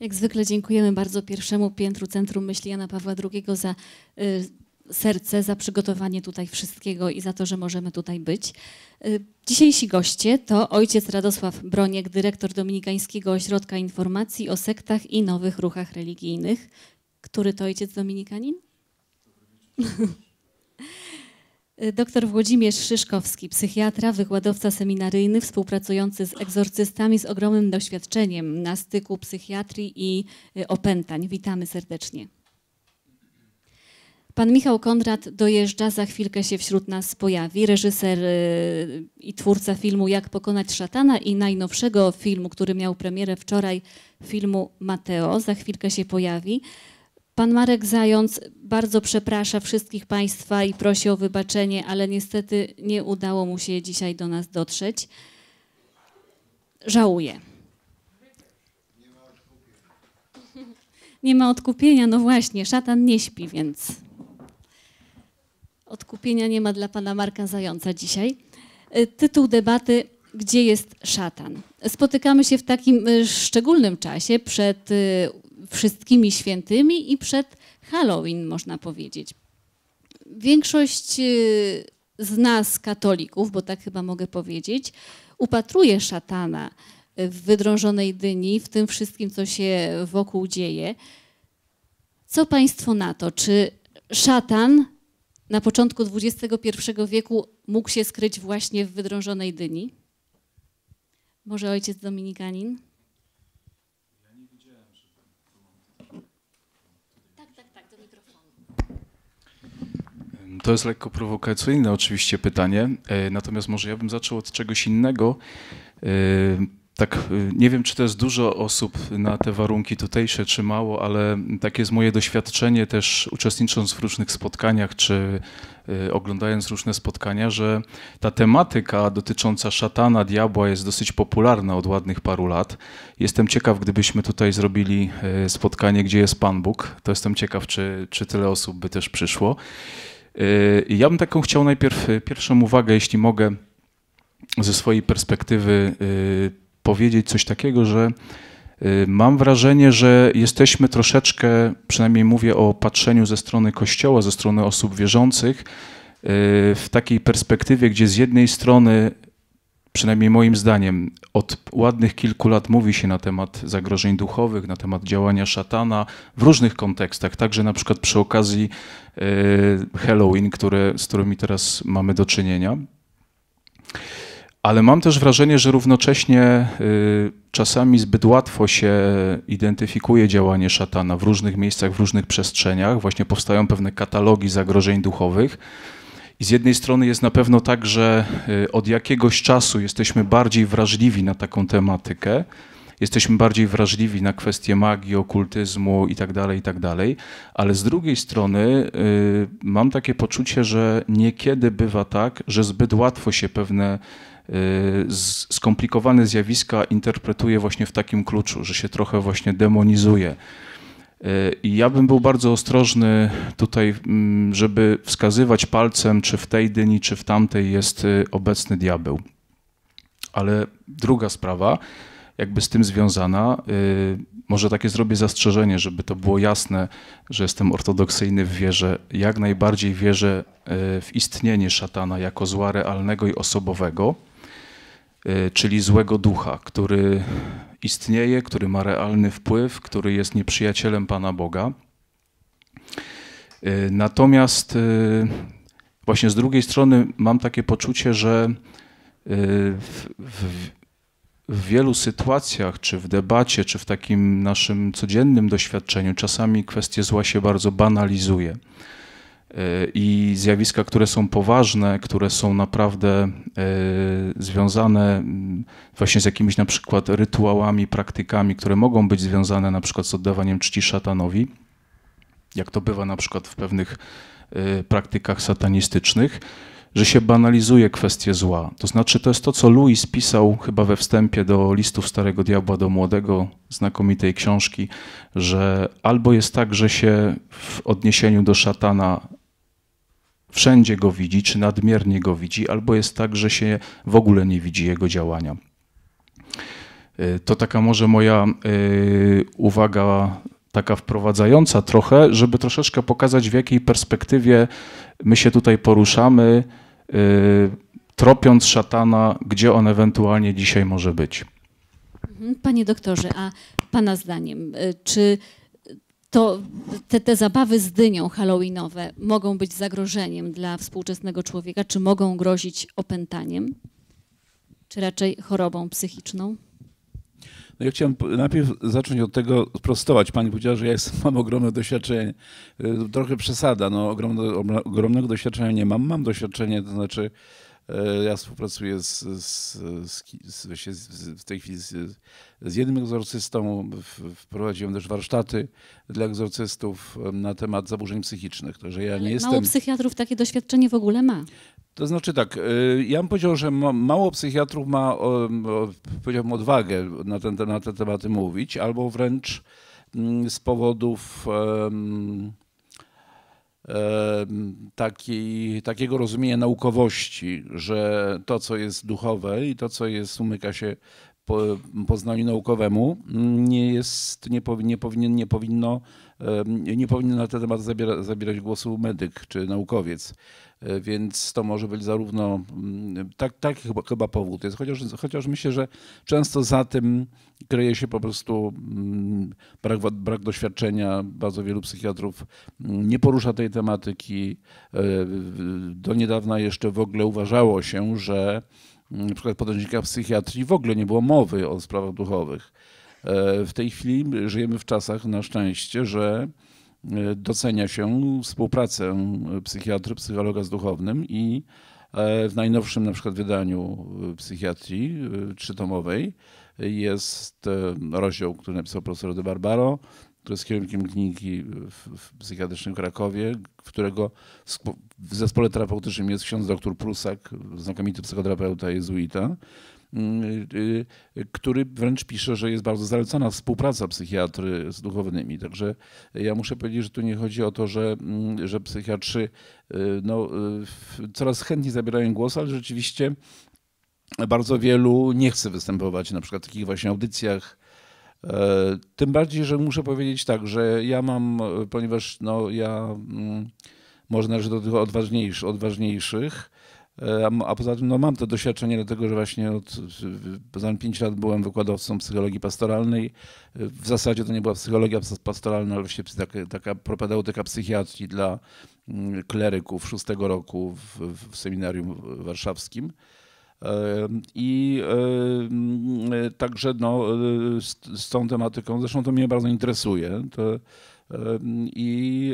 Jak zwykle dziękujemy bardzo pierwszemu piętru Centrum Myśli Jana Pawła II za y, serce, za przygotowanie tutaj wszystkiego i za to, że możemy tutaj być. Y, dzisiejsi goście to ojciec Radosław Broniek, dyrektor Dominikańskiego Ośrodka Informacji o Sektach i Nowych Ruchach Religijnych. Który to ojciec dominikanin? Y, doktor Włodzimierz Szyszkowski, psychiatra, wykładowca seminaryjny, współpracujący z egzorcystami z ogromnym doświadczeniem na styku psychiatrii i y, opętań. Witamy serdecznie. Pan Michał Konrad dojeżdża, za chwilkę się wśród nas pojawi. Reżyser y, i twórca filmu Jak pokonać szatana i najnowszego filmu, który miał premierę wczoraj, filmu Mateo. Za chwilkę się pojawi. Pan Marek Zając bardzo przeprasza wszystkich Państwa i prosi o wybaczenie, ale niestety nie udało mu się dzisiaj do nas dotrzeć. Żałuję. Nie ma odkupienia, nie ma odkupienia. no właśnie, szatan nie śpi, więc odkupienia nie ma dla pana Marka Zająca dzisiaj. E, tytuł debaty Gdzie jest szatan? Spotykamy się w takim e, szczególnym czasie przed e, wszystkimi świętymi i przed Halloween, można powiedzieć. Większość y, z nas, katolików, bo tak chyba mogę powiedzieć, upatruje szatana w wydrążonej dyni, w tym wszystkim, co się wokół dzieje. Co Państwo na to? Czy szatan na początku XXI wieku mógł się skryć właśnie w wydrążonej dyni? Może ojciec Dominikanin? To jest lekko prowokacyjne oczywiście pytanie, e, natomiast może ja bym zaczął od czegoś innego. E, tak, e, nie wiem, czy to jest dużo osób na te warunki tutejsze, czy mało, ale takie jest moje doświadczenie też uczestnicząc w różnych spotkaniach, czy oglądając różne spotkania, że ta tematyka dotycząca szatana, diabła jest dosyć popularna od ładnych paru lat. Jestem ciekaw, gdybyśmy tutaj zrobili spotkanie, gdzie jest Pan Bóg, to jestem ciekaw, czy, czy tyle osób by też przyszło. Y, ja bym taką chciał najpierw y, pierwszą uwagę, jeśli mogę, ze swojej perspektywy y, powiedzieć coś takiego, że Mam wrażenie, że jesteśmy troszeczkę, przynajmniej mówię o patrzeniu ze strony Kościoła, ze strony osób wierzących, w takiej perspektywie, gdzie z jednej strony przynajmniej moim zdaniem, od ładnych kilku lat mówi się na temat zagrożeń duchowych, na temat działania szatana w różnych kontekstach, także na przykład przy okazji e, Halloween, które, z którymi teraz mamy do czynienia. Ale mam też wrażenie, że równocześnie e, czasami zbyt łatwo się identyfikuje działanie szatana w różnych miejscach, w różnych przestrzeniach. Właśnie powstają pewne katalogi zagrożeń duchowych. I z jednej strony jest na pewno tak, że y, od jakiegoś czasu jesteśmy bardziej wrażliwi na taką tematykę, jesteśmy bardziej wrażliwi na kwestie magii, okultyzmu itd., tak itd., tak ale z drugiej strony y, mam takie poczucie, że niekiedy bywa tak, że zbyt łatwo się pewne y, skomplikowane zjawiska interpretuje właśnie w takim kluczu, że się trochę właśnie demonizuje. I ja bym był bardzo ostrożny tutaj, mm, żeby wskazywać palcem, czy w tej dyni, czy w tamtej jest y, obecny diabeł. Ale druga sprawa, jakby z tym związana, y, może takie zrobię zastrzeżenie, żeby to było jasne, że jestem ortodoksyjny w wierze. Jak najbardziej wierzę y, w istnienie szatana jako zła realnego i osobowego Y, czyli złego ducha, który istnieje, który ma realny wpływ, który jest nieprzyjacielem Pana Boga. Y, natomiast y, właśnie z drugiej strony mam takie poczucie, że w, w, w wielu sytuacjach, czy w debacie, czy w takim naszym codziennym doświadczeniu, czasami kwestie zła się bardzo banalizuje i zjawiska, które są poważne, które są naprawdę e, związane właśnie z jakimiś na przykład rytuałami, praktykami, które mogą być związane na przykład z oddawaniem czci szatanowi, jak to bywa na przykład w pewnych e, praktykach satanistycznych, że się banalizuje kwestię zła. To znaczy, to jest to, co Louis pisał chyba we wstępie do listów Starego Diabła do Młodego, znakomitej książki, że albo jest tak, że się w odniesieniu do szatana wszędzie go widzi, czy nadmiernie go widzi, albo jest tak, że się w ogóle nie widzi jego działania. Y, to taka może moja y, uwaga, taka wprowadzająca trochę, żeby troszeczkę pokazać, w jakiej perspektywie my się tutaj poruszamy, y, tropiąc szatana, gdzie on ewentualnie dzisiaj może być. Mhm. Panie doktorze, a Pana zdaniem, czy to te, te zabawy z dynią halloweenowe mogą być zagrożeniem dla współczesnego człowieka, czy mogą grozić opętaniem, czy raczej chorobą psychiczną? No ja chciałem najpierw zacząć od tego sprostować. Pani powiedziała, że ja mam ogromne doświadczenie. Y, trochę przesada, no ogromne, ogromnego doświadczenia nie mam. Mam doświadczenie, to znaczy E, ja współpracuję z, z, z, w tej chwili z, z jednym egzorcystą. Wprowadziłem też warsztaty dla egzorcystów na temat zaburzeń psychicznych. Także ja nie mało jestem... Mało psychiatrów takie doświadczenie w ogóle ma. To znaczy tak, e, ja bym powiedział, że mało psychiatrów ma, powiedziałbym, odwagę na, ten, na te tematy mówić, albo wręcz mm, z powodów... Um, taki takiego rozumienia naukowości, że to, co jest duchowe i to, co jest, umyka się po, poznaniu naukowemu, nie jest, nie, powi, nie, powinien, nie powinno, nie powinien na ten temat zabiera, zabierać głosu medyk czy naukowiec. E, więc to może być zarówno mm, tak, tak chyba, chyba powód jest, chociaż, chociaż myślę, że często za tym kryje się po prostu mm, brak, brak doświadczenia. Bardzo wielu psychiatrów mm, nie porusza tej tematyki. E, do niedawna jeszcze w ogóle uważało się, że na przykład w psychiatrii w ogóle nie było mowy o sprawach duchowych. E, w tej chwili żyjemy w czasach, na szczęście, że E, docenia się współpracę psychiatry, psychologa z duchownym i e, w najnowszym na przykład wydaniu e, psychiatrii trzytomowej jest rozdział, który napisał profesor De Barbaro, który jest kierunkiem kliniki w, w psychiatrycznym Krakowie, którego w zespole terapeutycznym jest ksiądz dr Prusak, znakomity psychoterapeuta jezuita, Y, y, który wręcz pisze, że jest bardzo zalecana współpraca psychiatry z duchownymi. Także ja muszę powiedzieć, że tu nie chodzi o to, że, mm, że psychiatrzy y, no, coraz chętniej zabierają głos, ale rzeczywiście bardzo wielu nie chce występować na przykład w takich właśnie audycjach. E, tym bardziej, że muszę powiedzieć tak, że ja mam, ponieważ no, ja mm, może należę do tych odważniejszych, odważniejszych E, a poza tym no, mam to doświadczenie dlatego, że właśnie od ponad 5 lat byłem wykładowcą psychologii pastoralnej. W zasadzie to nie była psychologia pastoralna, ale właśnie taka, taka propedeutyka psychiatrii dla mm, kleryków szóstego roku w, w seminarium warszawskim. E, I e, mm, także no, z, z tą tematyką, zresztą to mnie bardzo interesuje. To, I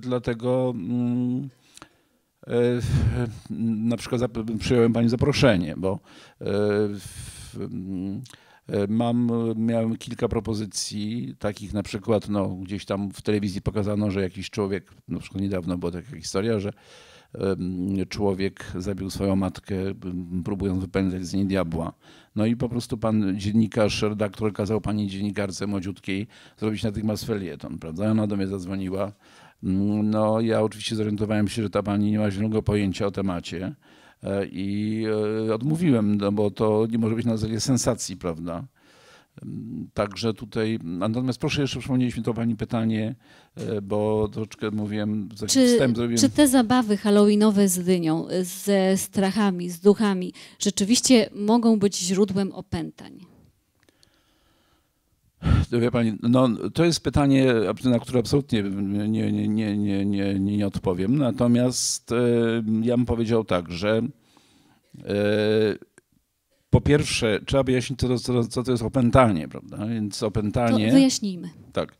dlatego mm, E, na przykład przyjąłem pani zaproszenie, bo e, mm, e, mam, miałem kilka propozycji, takich na przykład no, gdzieś tam w telewizji pokazano, że jakiś człowiek, na przykład niedawno była taka historia, że człowiek zabił swoją matkę, próbując wypędzać z niej diabła. No i po prostu pan dziennikarz, redaktor kazał pani dziennikarce młodziutkiej zrobić natychmiast felieton, prawda? Ona do mnie zadzwoniła, Mm, no ja oczywiście zorientowałem się, że ta pani nie ma zielonego pojęcia o temacie e, i e, odmówiłem, no bo to nie może być na zasadzie sensacji, prawda? Mm, także tutaj, natomiast proszę jeszcze przypomnieliśmy to Pani pytanie, e, bo troszeczkę mówiłem, czy, wstęp zrobiłem. Czy te zabawy halloweenowe z dynią, ze strachami, z duchami rzeczywiście mogą być źródłem opętań? Wie pani, no, to jest pytanie, na które absolutnie nie, nie, nie, nie, nie, nie odpowiem. Natomiast e, ja bym powiedział tak, że e, po pierwsze trzeba wyjaśnić, co to, co, co to jest opętanie, prawda? Więc opętanie. To wyjaśnijmy. Tak.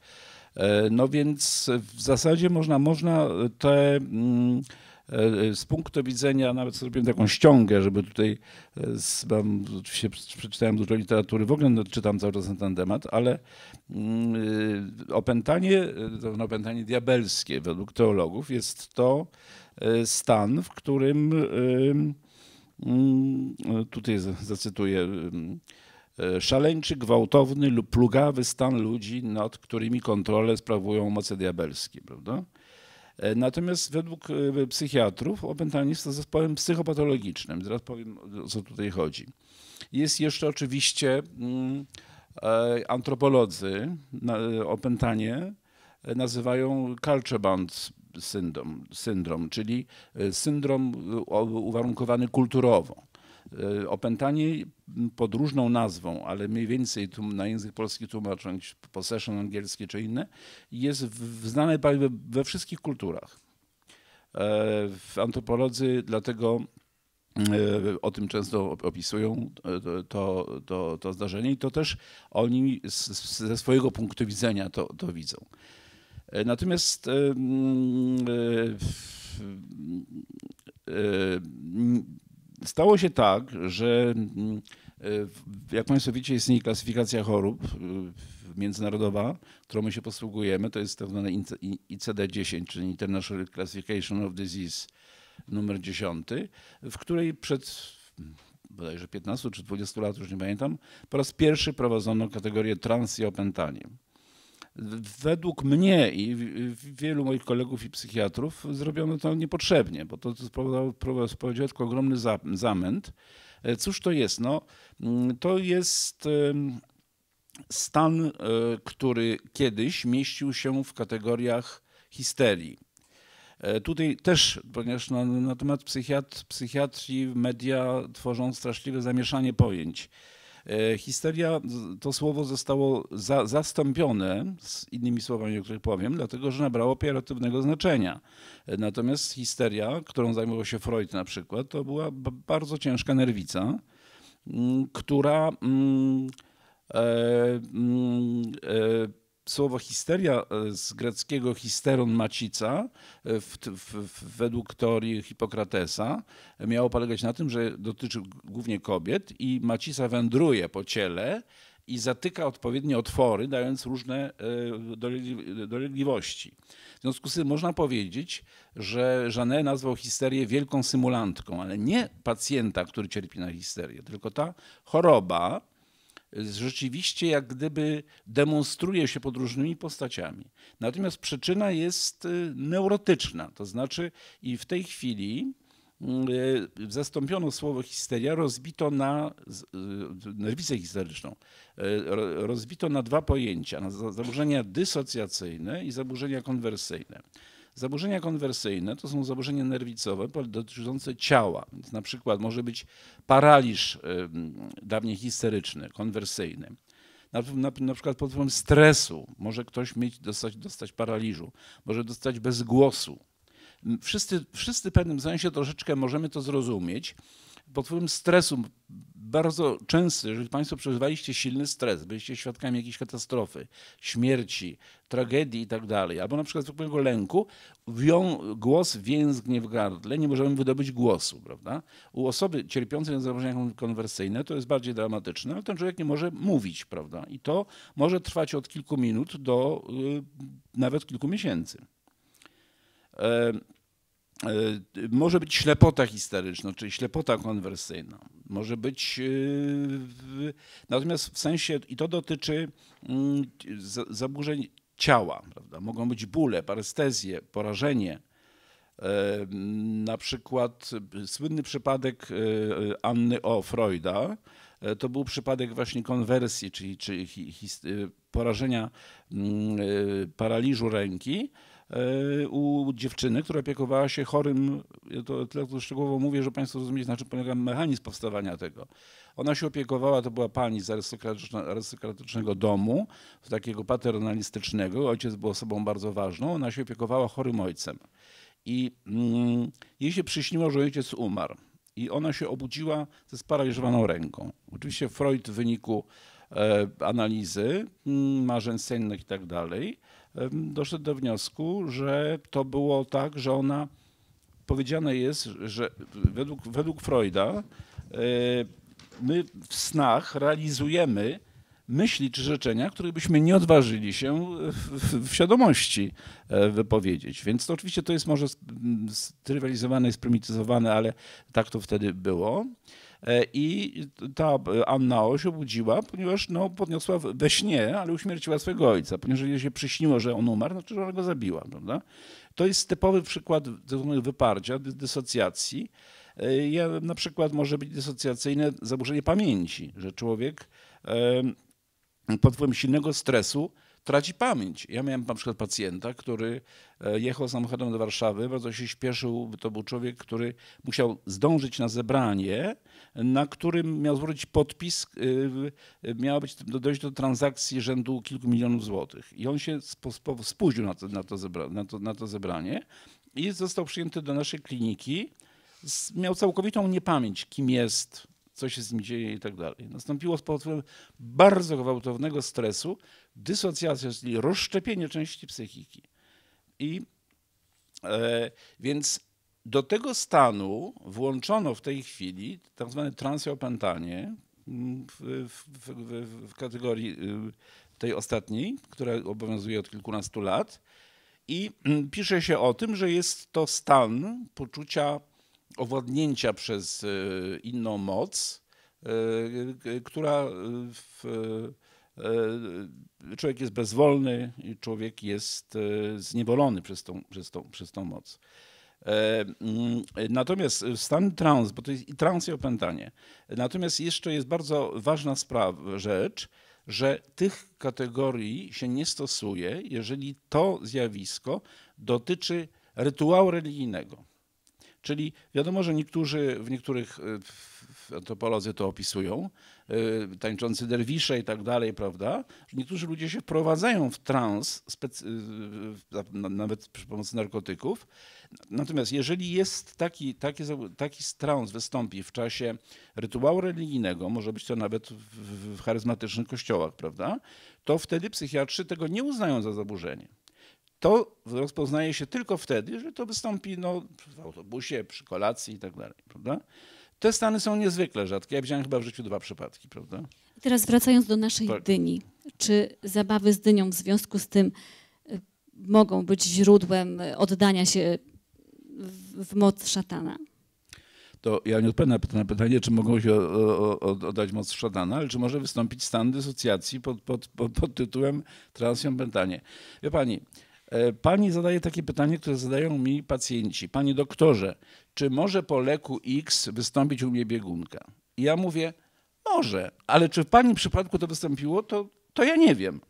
E, no więc w zasadzie można, można te. Mm, E, e, z punktu widzenia, nawet zrobiłem taką ściągę, żeby tutaj, e, z, mam, przeczytałem dużo literatury, w ogóle czytam cały czas na ten temat, ale mm, opętanie, to opętanie diabelskie według teologów jest to stan, w którym, mm, tutaj zacytuję, szaleńczy, gwałtowny lub plugawy stan ludzi, nad którymi kontrolę sprawują moce diabelskie, prawda? E, natomiast według e, psychiatrów opętanie jest to zespołem psychopatologicznym. Zaraz powiem, o co tutaj chodzi. Jest jeszcze oczywiście mm, e, antropolodzy opętanie nazywają Kalczeband syndrom, syndrom, czyli syndrom uwarunkowany kulturowo. E, opętanie pod różną nazwą, ale mniej więcej na język polski tłumacząc possession angielskie czy inne, jest znane we wszystkich kulturach. E, antropolodzy dlatego e, o tym często opisują to, to, to zdarzenie i to też oni ze swojego punktu widzenia to, to widzą. Natomiast stało się tak, że mm, e, jak Państwo wiecie, istnieje klasyfikacja chorób e, międzynarodowa, którą my się posługujemy. To jest tak zwane ICD-10, czyli International Classification of Disease numer 10, w której przed mm, bodajże 15 czy 20 lat, już nie pamiętam, po raz pierwszy prowadzono kategorię trans i opętanie według mnie i wielu moich kolegów i psychiatrów zrobiono to niepotrzebnie, bo to spowodowało tylko ogromny zamęt. E, cóż to jest? No, mm, to jest stan, e, który kiedyś mieścił się w kategoriach histerii. E, tutaj też, ponieważ na, na temat psychiat, psychiatrii media tworzą straszliwe zamieszanie pojęć E, histeria, to słowo zostało za, zastąpione z innymi słowami, o których powiem, dlatego że nabrało pierwotnego znaczenia. E, natomiast histeria, którą zajmował się Freud na przykład, to była bardzo ciężka nerwica, która. Mm, e, mm, e, słowo histeria e, z greckiego histeron macica, e, w, w, w, według teorii Hipokratesa, miało polegać na tym, że dotyczy głównie kobiet i macica wędruje po ciele i zatyka odpowiednie otwory, dając różne e, dolegliwości. W związku z tym można powiedzieć, że Janet nazwał histerię wielką symulantką, ale nie pacjenta, który cierpi na histerię, tylko ta choroba, rzeczywiście jak gdyby demonstruje się pod różnymi postaciami. Natomiast przyczyna jest y, neurotyczna, to znaczy i w tej chwili y, zastąpiono słowo histeria, rozbito na y, nerwicę histeryczną, rozbito na dwa pojęcia, na zaburzenia dysocjacyjne i zaburzenia konwersyjne. Zaburzenia konwersyjne to są zaburzenia nerwicowe dotyczące ciała. Więc na przykład może być paraliż dawniej histeryczny, konwersyjny. Na, na, na, przykład pod wpływem stresu może ktoś mieć, dostać, dostać paraliżu, może dostać bezgłosu. Wszyscy, wszyscy w pewnym sensie troszeczkę możemy to zrozumieć, pod wpływem stresu, bardzo często, jeżeli Państwo przeżywaliście silny stres, byliście świadkami jakiejś katastrofy, śmierci, tragedii i tak dalej, albo na przykład pewnego lęku, wią, głos więzgnie w gardle, nie możemy wydobyć głosu, prawda? U osoby cierpiącej na zaburzenia konwersyjne to jest bardziej dramatyczne, ale ten człowiek nie może mówić, prawda? I to może trwać od kilku minut do yy, nawet kilku miesięcy. E, E, może być ślepota historyczna, czyli ślepota konwersyjna. Może być, e, natomiast w sensie, i to dotyczy mm, zaburzeń ciała, prawda? Mogą być bóle, parestezje, porażenie. E, na przykład słynny przypadek Anny O. Freuda, to był przypadek właśnie konwersji, czyli, czyli porażenia mm, paraliżu ręki, E, u dziewczyny, która opiekowała się chorym, ja to tyle to szczegółowo mówię, że Państwo rozumiecie, na czym polega mechanizm powstawania tego. Ona się opiekowała, to była pani z arystokratycznego domu, takiego paternalistycznego, ojciec był osobą bardzo ważną, ona się opiekowała chorym ojcem. I mm, jej się przyśniło, że ojciec umarł. I ona się obudziła ze sparaliżowaną ręką. Oczywiście Freud w wyniku e, analizy, mm, marzeń sennych i tak dalej, doszedł do wniosku, że to było tak, że ona powiedziane jest, że według, według Freuda e, my w snach realizujemy myśli czy życzenia, których byśmy nie odważyli się w, w świadomości e, wypowiedzieć. Więc to oczywiście to jest może strywalizowane i sprymityzowane, ale tak to wtedy było. E, I ta e, Anna Oś obudziła, ponieważ no, podniosła we śnie, ale uśmierciła swojego ojca, ponieważ jej się przyśniło, że on umarł, znaczy, że ona go zabiła. Prawda? To jest typowy przykład wyparcia, dysocjacji. E, ja, na przykład może być dysocjacyjne zaburzenie pamięci, że człowiek pod wpływem silnego stresu traci pamięć. Ja miałem na przykład pacjenta, który e, jechał samochodem do Warszawy, bardzo się śpieszył, to był człowiek, który musiał zdążyć na zebranie, na którym miał złożyć podpis, e, e, miało być dojść do transakcji rzędu kilku milionów złotych. I on się spóźnił na to, na to, zebra, na to, na to zebranie i został przyjęty do naszej kliniki. Miał całkowitą niepamięć, kim jest, co się z nim dzieje i tak dalej. Nastąpiło pod wpływem bardzo gwałtownego stresu dysocjacja, czyli rozszczepienie części psychiki. I e, więc do tego stanu włączono w tej chwili tak zwane transopętanie mm, w, w, w, w kategorii y, tej ostatniej, która obowiązuje od kilkunastu lat. I mm, pisze się o tym, że jest to stan poczucia owładnięcia przez e, inną moc, e, która e, w, człowiek jest bezwolny, człowiek jest zniewolony przez tą, przez tą, przez tą moc. Mm, natomiast stan trans, bo to jest i trans i opętanie. Natomiast jeszcze jest bardzo ważna sprawa, rzecz, że tych kategorii się nie stosuje, jeżeli to zjawisko dotyczy rytuału religijnego. Czyli wiadomo, że niektórzy, w niektórych e, antropolodzy to opisują, e, tańczący derwisze i tak dalej, prawda? niektórzy ludzie się wprowadzają w trans, e, nawet przy pomocy narkotyków. Natomiast jeżeli jest taki, taki, taki trans wystąpi w czasie rytuału religijnego, może być to nawet w, w charyzmatycznych kościołach, prawda? To wtedy psychiatrzy tego nie uznają za zaburzenie to rozpoznaje się tylko wtedy, że to wystąpi no, w autobusie, przy kolacji i tak dalej, prawda? Te stany są niezwykle rzadkie. Ja widziałem chyba w życiu dwa przypadki, prawda? I teraz wracając do naszej tak. dyni. Czy zabawy z dynią w związku z tym y, mogą być źródłem y, oddania się w, moc szatana? To ja nie odpowiem na pytanie, czy mogą się oddać moc szatana, ale czy może wystąpić stan dysocjacji pod, pod, pod, pod tytułem transjambentanie. Wie pani, E, pani zadaje takie pytanie, które zadają mi pacjenci. Panie doktorze, czy może po leku X wystąpić u mnie biegunka? I ja mówię, może, ale czy w pani przypadku to wystąpiło, to, to ja nie wiem.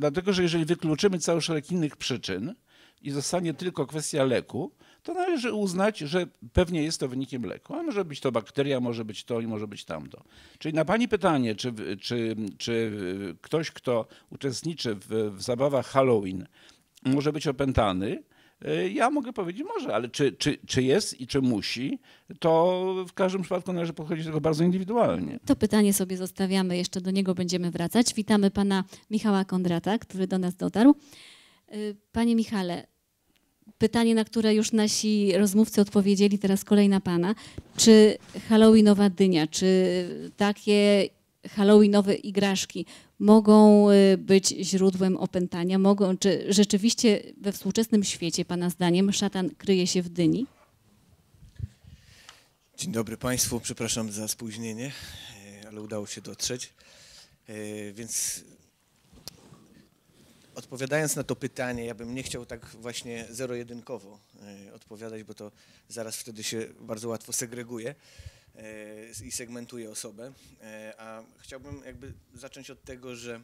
Dlatego, że jeżeli wykluczymy cały szereg innych przyczyn i zostanie tylko kwestia leku, to należy uznać, że pewnie jest to wynikiem leku. A może być to bakteria, może być to i może być tamto. Czyli na Pani pytanie, czy, czy, czy ktoś, kto uczestniczy w, w zabawach Halloween, może być opętany. E, ja mogę powiedzieć, może, ale czy, czy, czy jest i czy musi, to w każdym przypadku należy podchodzić do tego bardzo indywidualnie. To pytanie sobie zostawiamy, jeszcze do niego będziemy wracać. Witamy pana Michała Kondrata, który do nas dotarł. E, panie Michale, pytanie, na które już nasi rozmówcy odpowiedzieli, teraz kolej na pana. Czy halloweenowa dynia, czy takie halloweenowe igraszki mogą y, być źródłem opętania? Mogą, czy rzeczywiście we współczesnym świecie, Pana zdaniem, szatan kryje się w dyni? Dzień dobry Państwu, przepraszam za spóźnienie, e, ale udało się dotrzeć. E, więc odpowiadając na to pytanie, ja bym nie chciał tak właśnie zero-jedynkowo e, odpowiadać, bo to zaraz wtedy się bardzo łatwo segreguje. E, i segmentuje osobę. E, a chciałbym jakby zacząć od tego, że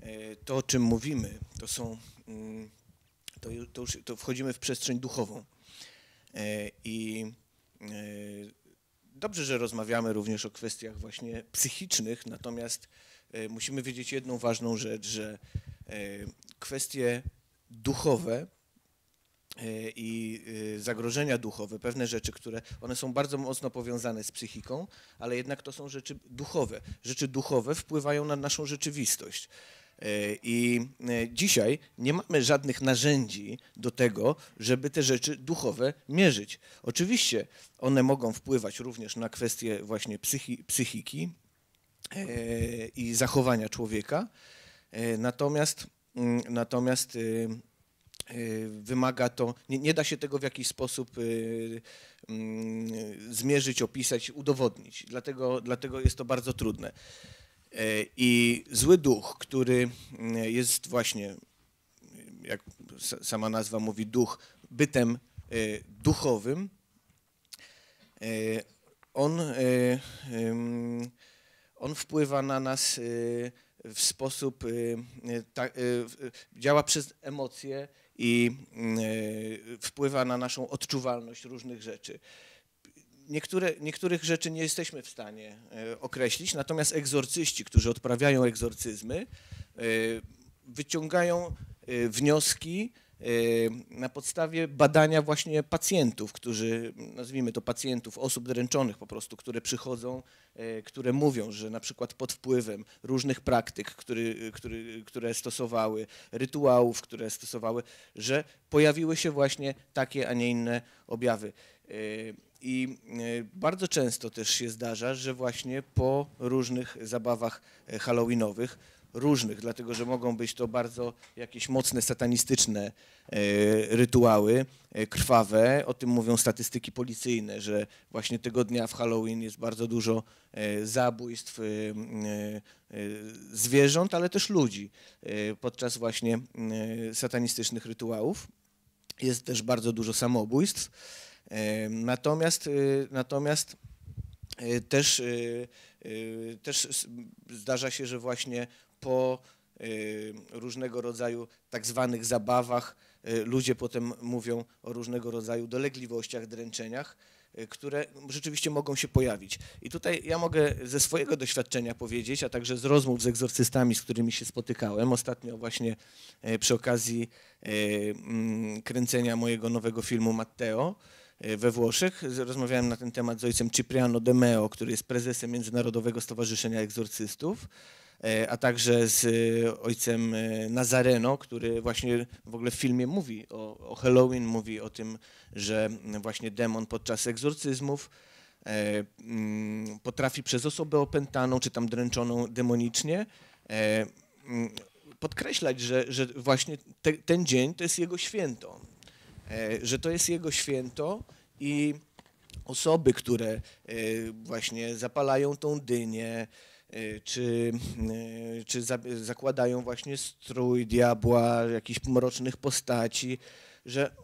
e, to, o czym mówimy, to są, mm, to, to, już, to wchodzimy w przestrzeń duchową. I dobrze, że rozmawiamy również o kwestiach właśnie psychicznych, natomiast musimy wiedzieć jedną ważną rzecz, że kwestie duchowe E, i y, zagrożenia duchowe, pewne rzeczy, które one są bardzo mocno powiązane z psychiką, ale jednak to są rzeczy duchowe. Rzeczy duchowe wpływają na naszą rzeczywistość. E, I e, dzisiaj nie mamy żadnych narzędzi do tego, żeby te rzeczy duchowe mierzyć. Oczywiście one mogą wpływać również na kwestie właśnie psychi psychiki i zachowania człowieka, natomiast, mm, natomiast y, Y, wymaga to, nie, nie, da się tego w jakiś sposób y, y, y, zmierzyć, opisać, udowodnić. Dlatego, dlatego jest to bardzo trudne. E, I zły duch, który mm, jest właśnie, jak sama nazwa mówi, duch, bytem y, duchowym, e, on, e, on wpływa na nas y, w sposób, działa przez emocje, i mm, e, wpływa na naszą odczuwalność różnych rzeczy. Niektóre, niektórych rzeczy nie jesteśmy w stanie e, określić, natomiast egzorcyści, którzy odprawiają egzorcyzmy, e, wyciągają wnioski Yy, na podstawie badania właśnie pacjentów, którzy, nazwijmy to pacjentów, osób dręczonych po prostu, które przychodzą, yy, które mówią, że na przykład pod wpływem różnych praktyk, który, który, które stosowały, rytuałów, które stosowały, że pojawiły się właśnie takie, a nie inne objawy. Yy, I bardzo często też się zdarza, że właśnie po różnych zabawach e, halloweenowych różnych, dlatego że mogą być to bardzo jakieś mocne satanistyczne e, rytuały, e, krwawe. O tym mówią statystyki policyjne, że właśnie tego dnia w Halloween jest bardzo dużo e, zabójstw zwierząt, ale też ludzi podczas właśnie satanistycznych rytuałów. Jest też bardzo dużo samobójstw. Natomiast, natomiast też, też zdarza się, że właśnie po y, różnego rodzaju tak zwanych zabawach. Y, ludzie potem mówią o różnego rodzaju dolegliwościach, dręczeniach, y, które rzeczywiście mogą się pojawić. I tutaj ja mogę ze swojego doświadczenia powiedzieć, a także z rozmów z egzorcystami, z którymi się spotykałem, ostatnio właśnie przy okazji mm, kręcenia mojego nowego filmu Matteo, we Włoszech. Rozmawiałem na ten temat z ojcem Cipriano de Meo, który jest prezesem Międzynarodowego Stowarzyszenia Egzorcystów. E, a także z e, ojcem e, Nazareno, który właśnie w ogóle w filmie mówi o, o Halloween, mówi o tym, że właśnie demon podczas egzorcyzmów mm, potrafi przez osobę opętaną czy tam dręczoną demonicznie mm, podkreślać, że, że właśnie te, ten dzień to jest jego święto, że to jest jego święto i osoby, które właśnie zapalają tą dynię, Y, czy, y, czy za, zakładają właśnie strój diabła, jakichś mrocznych postaci, że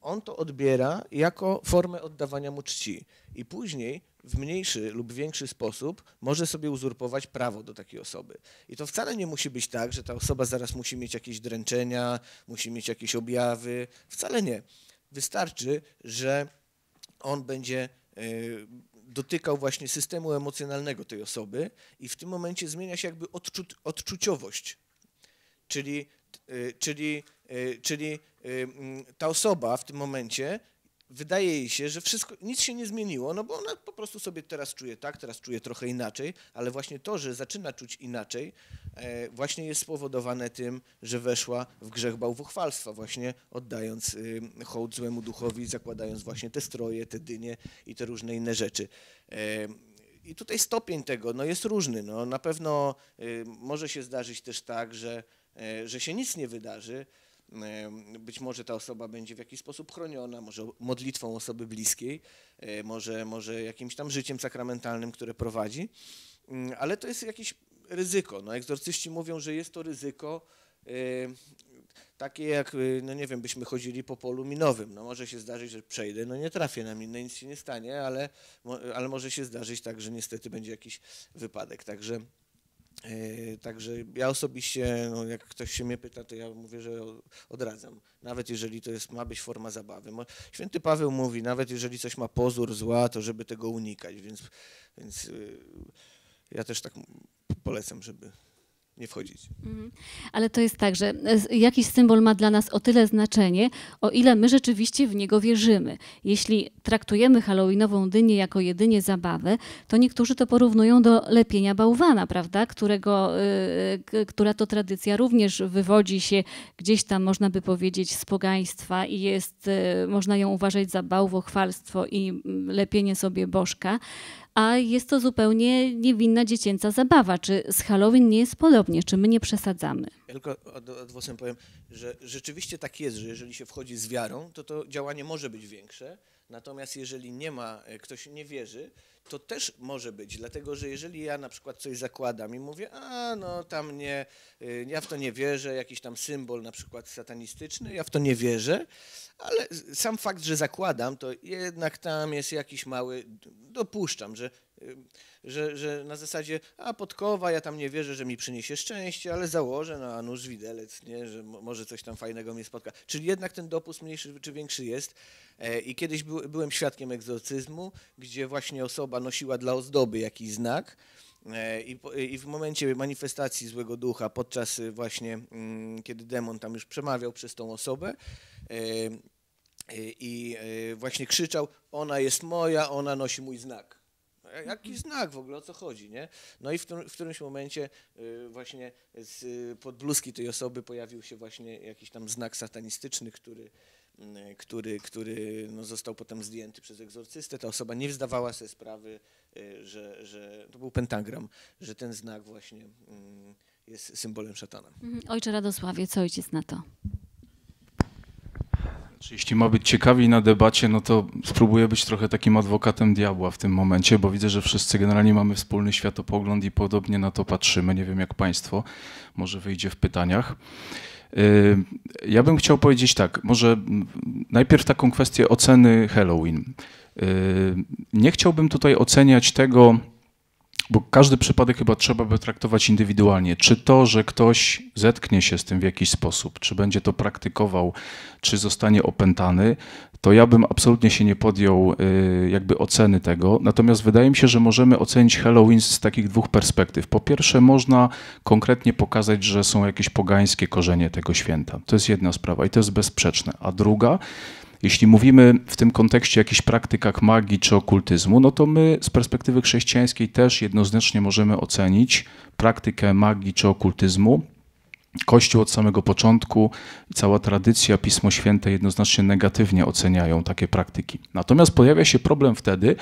on to odbiera jako formę oddawania mu czci. I później w mniejszy lub większy sposób może sobie uzurpować prawo do takiej osoby. I to wcale nie musi być tak, że ta osoba zaraz musi mieć jakieś dręczenia, musi mieć jakieś objawy. Wcale nie. Wystarczy, że on będzie y, dotykał właśnie systemu emocjonalnego tej osoby i w tym momencie zmienia się jakby odczu odczuciowość. Czyli, y, czyli, y, czyli y, mm, ta osoba w tym momencie wydaje jej się, że wszystko, nic się nie zmieniło, no bo ona po prostu sobie teraz czuje tak, teraz czuje trochę inaczej, ale właśnie to, że zaczyna czuć inaczej, e, właśnie jest spowodowane tym, że weszła w grzech bałwochwalstwa, właśnie oddając y, hołd złemu duchowi, zakładając właśnie te stroje, te dynie i te różne inne rzeczy. E, i tutaj stopień tego no, jest różny. No, na pewno y, może się zdarzyć też tak, że, e, że się nic nie wydarzy, Y, być może ta osoba będzie w jakiś sposób chroniona, może modlitwą osoby bliskiej, y, może, może jakimś tam życiem sakramentalnym, które prowadzi, mm, ale to jest jakieś ryzyko. No, egzorcyści mówią, że jest to ryzyko y, takie jak, no nie wiem, byśmy chodzili po polu minowym. No może się zdarzyć, że przejdę, no nie trafię na minę, nic się nie stanie, ale, ale może się zdarzyć tak, że niestety będzie jakiś wypadek. Także Yy, także ja osobiście, no jak ktoś się mnie pyta, to ja mówię, że odradzam. Nawet jeżeli to jest, ma być forma zabawy. Święty Paweł mówi, nawet jeżeli coś ma pozór zła, to żeby tego unikać. Więc, więc yy, ja też tak polecam, żeby nie wchodzić. Mhm. Ale to jest tak, że e, jakiś symbol ma dla nas o tyle znaczenie, o ile my rzeczywiście w niego wierzymy. Jeśli traktujemy halloweenową dynię jako jedynie zabawę, to niektórzy to porównują do lepienia bałwana, prawda? Którego, y, która to tradycja również wywodzi się gdzieś tam, można by powiedzieć, z pogaństwa i jest, y, można ją uważać za bałwochwalstwo i mm, lepienie sobie bożka a jest to zupełnie niewinna dziecięca zabawa. Czy z Halloween nie jest podobnie? Czy my nie przesadzamy? Ja tylko od, odwłosem powiem, że rzeczywiście tak jest, że jeżeli się wchodzi z wiarą, to to działanie może być większe, natomiast jeżeli nie ma, e, ktoś nie wierzy, to też może być, dlatego że jeżeli ja na przykład coś zakładam i mówię, a no tam nie, y, ja w to nie wierzę, jakiś tam symbol na przykład satanistyczny, ja w to nie wierzę, ale sam fakt, że zakładam, to jednak tam jest jakiś mały, dopuszczam, że Y, że, że na zasadzie, a podkowa, ja tam nie wierzę, że mi przyniesie szczęście, ale założę na no, nóż widelec, nie, że może coś tam fajnego mnie spotka. Czyli jednak ten dopust mniejszy czy większy jest. E, I kiedyś by, byłem świadkiem egzorcyzmu, gdzie właśnie osoba nosiła dla ozdoby jakiś znak, e, i, w momencie manifestacji złego ducha, podczas y, właśnie, mm, kiedy demon tam już przemawiał przez tą osobę e, i właśnie krzyczał, ona jest moja, ona nosi mój znak. E, jaki znak w ogóle, o co chodzi, nie? No i w, w którymś momencie y, właśnie z y, podbluzki tej osoby pojawił się właśnie jakiś tam znak satanistyczny, który mm, e, który, który no, został potem zdjęty przez egzorcystę. Ta osoba nie zdawała sobie sprawy, y, że, że to był pentagram, że ten znak właśnie mm, jest symbolem szatana. Mm-hmm. Ojcze Radosławie, co ojciec na to? Znaczy, jeśli ma być ciekawiej na debacie, no to spróbuję być trochę takim adwokatem diabła w tym momencie, bo widzę, że wszyscy generalnie mamy wspólny światopogląd i podobnie na to patrzymy. Nie wiem jak Państwo, może wyjdzie w pytaniach. Y, ja bym chciał powiedzieć tak, może najpierw taką kwestię oceny Halloween. Y, nie chciałbym tutaj oceniać tego, bo każdy przypadek chyba trzeba by traktować indywidualnie. Czy to, że ktoś zetknie się z tym w jakiś sposób, czy będzie to praktykował, czy zostanie opętany, to ja bym absolutnie się nie podjął y, jakby oceny tego. Natomiast wydaje mi się, że możemy ocenić Halloween z takich dwóch perspektyw. Po pierwsze, można konkretnie pokazać, że są jakieś pogańskie korzenie tego święta. To jest jedna sprawa i to jest bezsprzeczne. A druga, jeśli mówimy w tym kontekście o jakichś praktykach magii czy okultyzmu, no to my z perspektywy chrześcijańskiej też jednoznacznie możemy ocenić praktykę magii czy okultyzmu. Kościół od samego początku, cała tradycja, Pismo Święte jednoznacznie negatywnie oceniają takie praktyki. Natomiast pojawia się problem wtedy,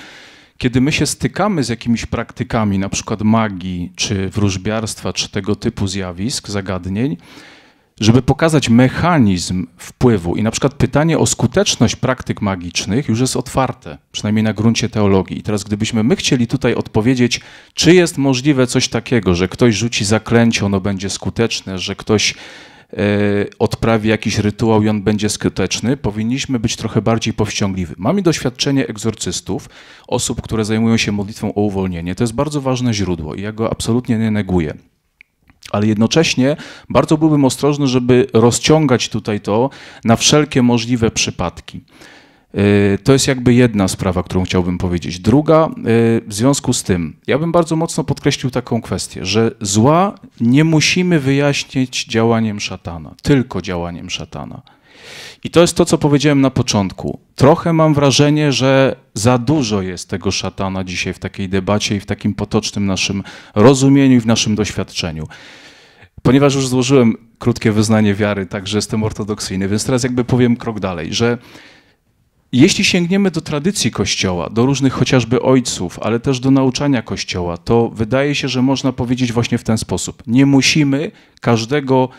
kiedy my się stykamy z jakimiś praktykami, na przykład magii, czy wróżbiarstwa, czy tego typu zjawisk, zagadnień, żeby pokazać mechanizm wpływu i na przykład pytanie o skuteczność praktyk magicznych już jest otwarte, przynajmniej na gruncie teologii. I teraz gdybyśmy my chcieli tutaj odpowiedzieć, czy jest możliwe coś takiego, że ktoś rzuci zaklęcie, ono będzie skuteczne, że ktoś e, odprawi jakiś rytuał i on będzie skuteczny, powinniśmy być trochę bardziej powściągliwi. i doświadczenie egzorcystów, osób, które zajmują się modlitwą o uwolnienie. To jest bardzo ważne źródło i ja go absolutnie nie neguję ale jednocześnie bardzo byłbym ostrożny, żeby rozciągać tutaj to na wszelkie możliwe przypadki. Y, to jest jakby jedna sprawa, którą chciałbym powiedzieć. Druga, y, w związku z tym, ja bym bardzo mocno podkreślił taką kwestię, że zła nie musimy wyjaśnić działaniem szatana, tylko działaniem szatana. I to jest to, co powiedziałem na początku. Trochę mam wrażenie, że za dużo jest tego szatana dzisiaj w takiej debacie i w takim potocznym naszym rozumieniu i w naszym doświadczeniu. Ponieważ już złożyłem krótkie wyznanie wiary, także jestem ortodoksyjny, więc teraz jakby powiem krok dalej, że jeśli sięgniemy do tradycji Kościoła, do różnych chociażby ojców, ale też do nauczania Kościoła, to wydaje się, że można powiedzieć właśnie w ten sposób. Nie musimy każdego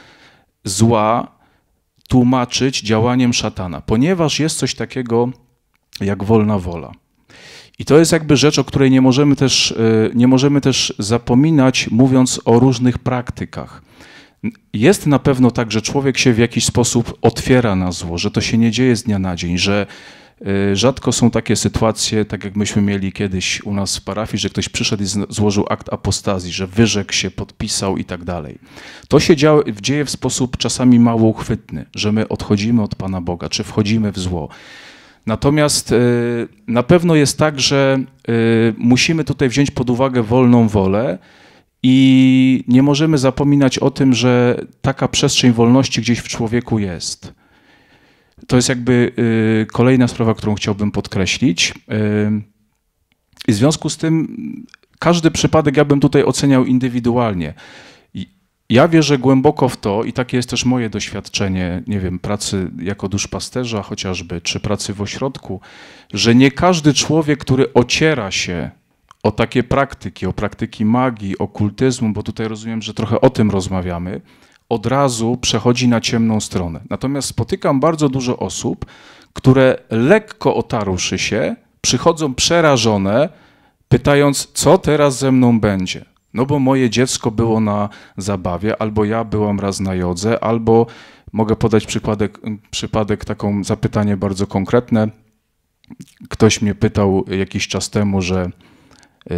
zła tłumaczyć działaniem szatana, ponieważ jest coś takiego jak wolna wola. I to jest jakby rzecz, o której nie możemy też, y, nie możemy też zapominać, mówiąc o różnych praktykach. Jest na pewno tak, że człowiek się w jakiś sposób otwiera na zło, że to się nie dzieje z dnia na dzień, że y, Rzadko są takie sytuacje, tak jak myśmy mieli kiedyś u nas w parafii, że ktoś przyszedł i złożył akt apostazji, że wyrzekł się, podpisał i tak dalej. To się dzieje w sposób czasami mało uchwytny, że my odchodzimy od Pana Boga, czy wchodzimy w zło. Natomiast y, na pewno jest tak, że y, musimy tutaj wziąć pod uwagę wolną wolę, i nie możemy zapominać o tym, że taka przestrzeń wolności gdzieś w człowieku jest. To jest jakby y, kolejna sprawa, którą chciałbym podkreślić. Y, I w związku z tym każdy przypadek ja bym tutaj oceniał indywidualnie. Ja wierzę głęboko w to i takie jest też moje doświadczenie, nie wiem, pracy jako duszpasterza chociażby, czy pracy w ośrodku, że nie każdy człowiek, który ociera się o takie praktyki, o praktyki magii, okultyzmu, bo tutaj rozumiem, że trochę o tym rozmawiamy, od razu przechodzi na ciemną stronę. Natomiast spotykam bardzo dużo osób, które lekko otarłszy się, przychodzą przerażone, pytając, co teraz ze mną będzie. No bo moje dziecko było na zabawie, albo ja byłam raz na jodze, albo mogę podać przykładek, przypadek, taką zapytanie bardzo konkretne. Ktoś mnie pytał jakiś czas temu, że Y,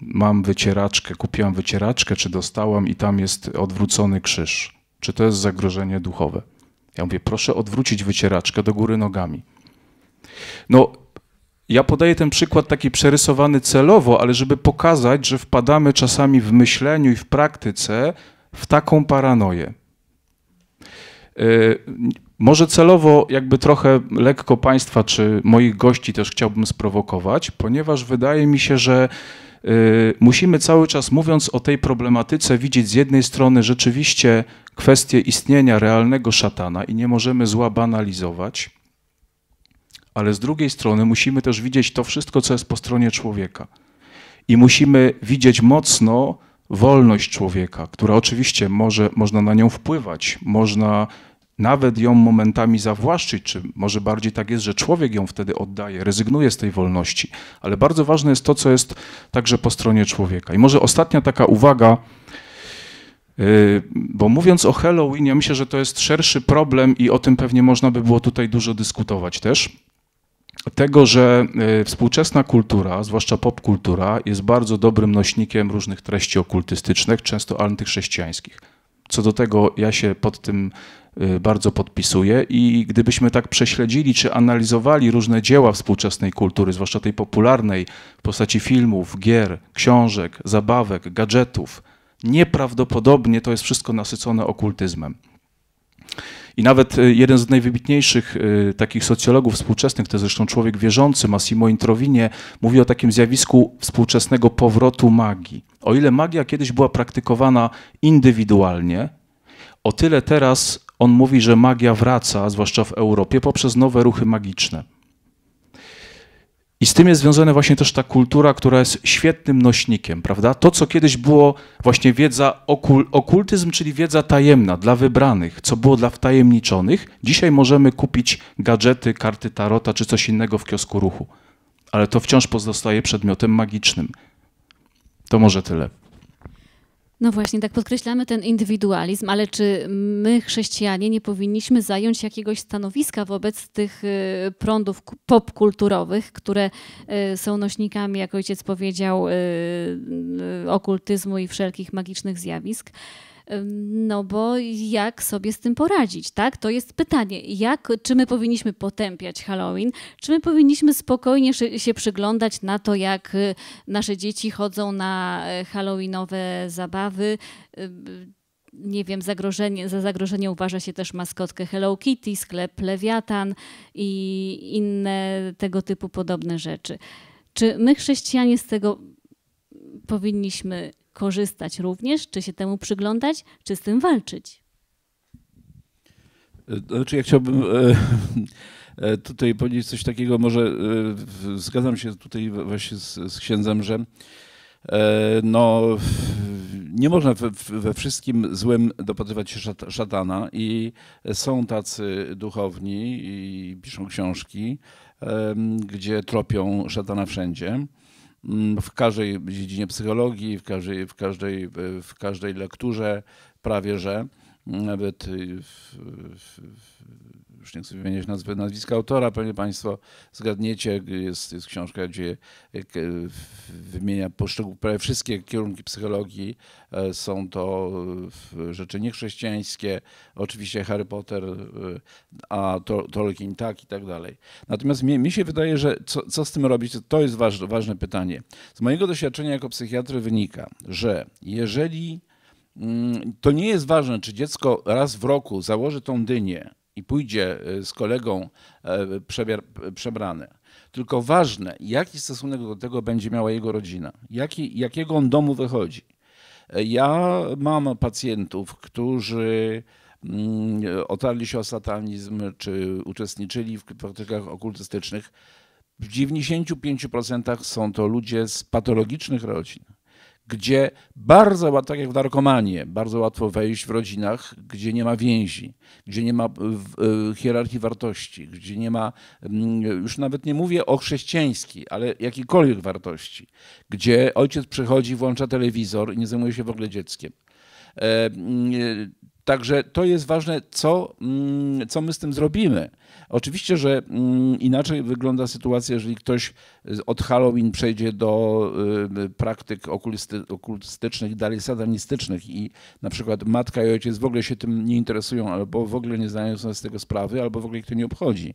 mam wycieraczkę, kupiłam wycieraczkę, czy dostałam i tam jest odwrócony krzyż. Czy to jest zagrożenie duchowe? Ja mówię, proszę odwrócić wycieraczkę do góry nogami. No, ja podaję ten przykład taki przerysowany celowo, ale żeby pokazać, że wpadamy czasami w myśleniu i w praktyce w taką paranoję. Y, może celowo, jakby trochę lekko Państwa czy moich gości też chciałbym sprowokować, ponieważ wydaje mi się, że y, musimy cały czas mówiąc o tej problematyce widzieć z jednej strony rzeczywiście kwestię istnienia realnego szatana i nie możemy zła banalizować, ale z drugiej strony musimy też widzieć to wszystko, co jest po stronie człowieka. I musimy widzieć mocno wolność człowieka, która oczywiście może, można na nią wpływać, można nawet ją momentami zawłaszczyć, czy może bardziej tak jest, że człowiek ją wtedy oddaje, rezygnuje z tej wolności. Ale bardzo ważne jest to, co jest także po stronie człowieka. I może ostatnia taka uwaga, yy, bo mówiąc o Halloween, ja myślę, że to jest szerszy problem i o tym pewnie można by było tutaj dużo dyskutować też. Tego, że yy, współczesna kultura, zwłaszcza popkultura, jest bardzo dobrym nośnikiem różnych treści okultystycznych, często antychrześcijańskich. Co do tego ja się pod tym Y, bardzo podpisuje i gdybyśmy tak prześledzili czy analizowali różne dzieła współczesnej kultury, zwłaszcza tej popularnej w postaci filmów, gier, książek, zabawek, gadżetów, nieprawdopodobnie to jest wszystko nasycone okultyzmem. I nawet y, jeden z najwybitniejszych y, takich socjologów współczesnych, to zresztą człowiek wierzący, Massimo Introvinie, mówi o takim zjawisku współczesnego powrotu magii. O ile magia kiedyś była praktykowana indywidualnie, o tyle teraz on mówi, że magia wraca, zwłaszcza w Europie, poprzez nowe ruchy magiczne. I z tym jest związana właśnie też ta kultura, która jest świetnym nośnikiem, prawda? To, co kiedyś było właśnie wiedza, okul, okultyzm, czyli wiedza tajemna dla wybranych, co było dla wtajemniczonych, dzisiaj możemy kupić gadżety, karty tarota czy coś innego w kiosku ruchu. Ale to wciąż pozostaje przedmiotem magicznym. To może tyle. No właśnie, tak podkreślamy ten indywidualizm, ale czy my, chrześcijanie, nie powinniśmy zająć jakiegoś stanowiska wobec tych y, prądów popkulturowych, które y, są nośnikami, jak ojciec powiedział, y, okultyzmu i wszelkich magicznych zjawisk? No bo jak sobie z tym poradzić, tak? To jest pytanie, jak, czy my powinniśmy potępiać Halloween, czy my powinniśmy spokojnie się przyglądać na to, jak y, nasze dzieci chodzą na e, halloweenowe zabawy, nie wiem, zagrożenie, za zagrożenie uważa się też maskotkę Hello Kitty, sklep Lewiatan i inne tego typu podobne rzeczy. Czy my, chrześcijanie, z tego powinniśmy korzystać również, czy się temu przyglądać, czy z tym walczyć? E, znaczy, ja chciałbym e, e, tutaj powiedzieć coś takiego, może zgadzam się tutaj właśnie z, z księdzem, że no, nie można we, we, wszystkim złym dopatrywać się szatana i są tacy duchowni i piszą książki, gdzie tropią szatana wszędzie. Mm, w każdej dziedzinie psychologii, w każdej, w każdej, w każdej lekturze prawie że, mm, nawet w, w, już nie chcę wymieniać nazwy, nazwiska autora, pewnie Państwo zgadniecie, jest, jest książka, gdzie e, wymienia poszczególne, prawie wszystkie kierunki psychologii, e, są to e, rzeczy niechrześcijańskie, oczywiście Harry Potter, a Tolkien tak i tak dalej. Natomiast mi, mi się wydaje, że co, co z tym robić, to jest ważne pytanie. Z mojego doświadczenia jako psychiatry wynika, że jeżeli mm, to nie jest ważne, czy dziecko raz w roku założy tą dynię i pójdzie e, z kolegą e, przebrany. Tylko ważne, jaki stosunek do tego będzie miała jego rodzina, jaki, jakiego on domu wychodzi. E, ja mam pacjentów, którzy mm, otarli się o satanizm, czy uczestniczyli w praktykach okultystycznych. W 95% są to ludzie z patologicznych rodzin gdzie bardzo, łatwo, tak jak w narkomanie, bardzo łatwo wejść w rodzinach, gdzie nie ma więzi, gdzie nie ma e, hierarchii wartości, gdzie nie ma, mm, już nawet nie mówię o chrześcijańskiej, ale jakiejkolwiek wartości, gdzie ojciec przychodzi, włącza telewizor i nie zajmuje się w ogóle dzieckiem e, mm, e, Także to jest ważne, co, mm, co my z tym zrobimy. Oczywiście, że mm, inaczej wygląda sytuacja, jeżeli ktoś y, od Halloween przejdzie do y, y, praktyk okulty, okultystycznych, dalej satanistycznych i na przykład matka i ojciec w ogóle się tym nie interesują, albo w ogóle nie zdają sobie z tego sprawy, albo w ogóle ich to nie obchodzi.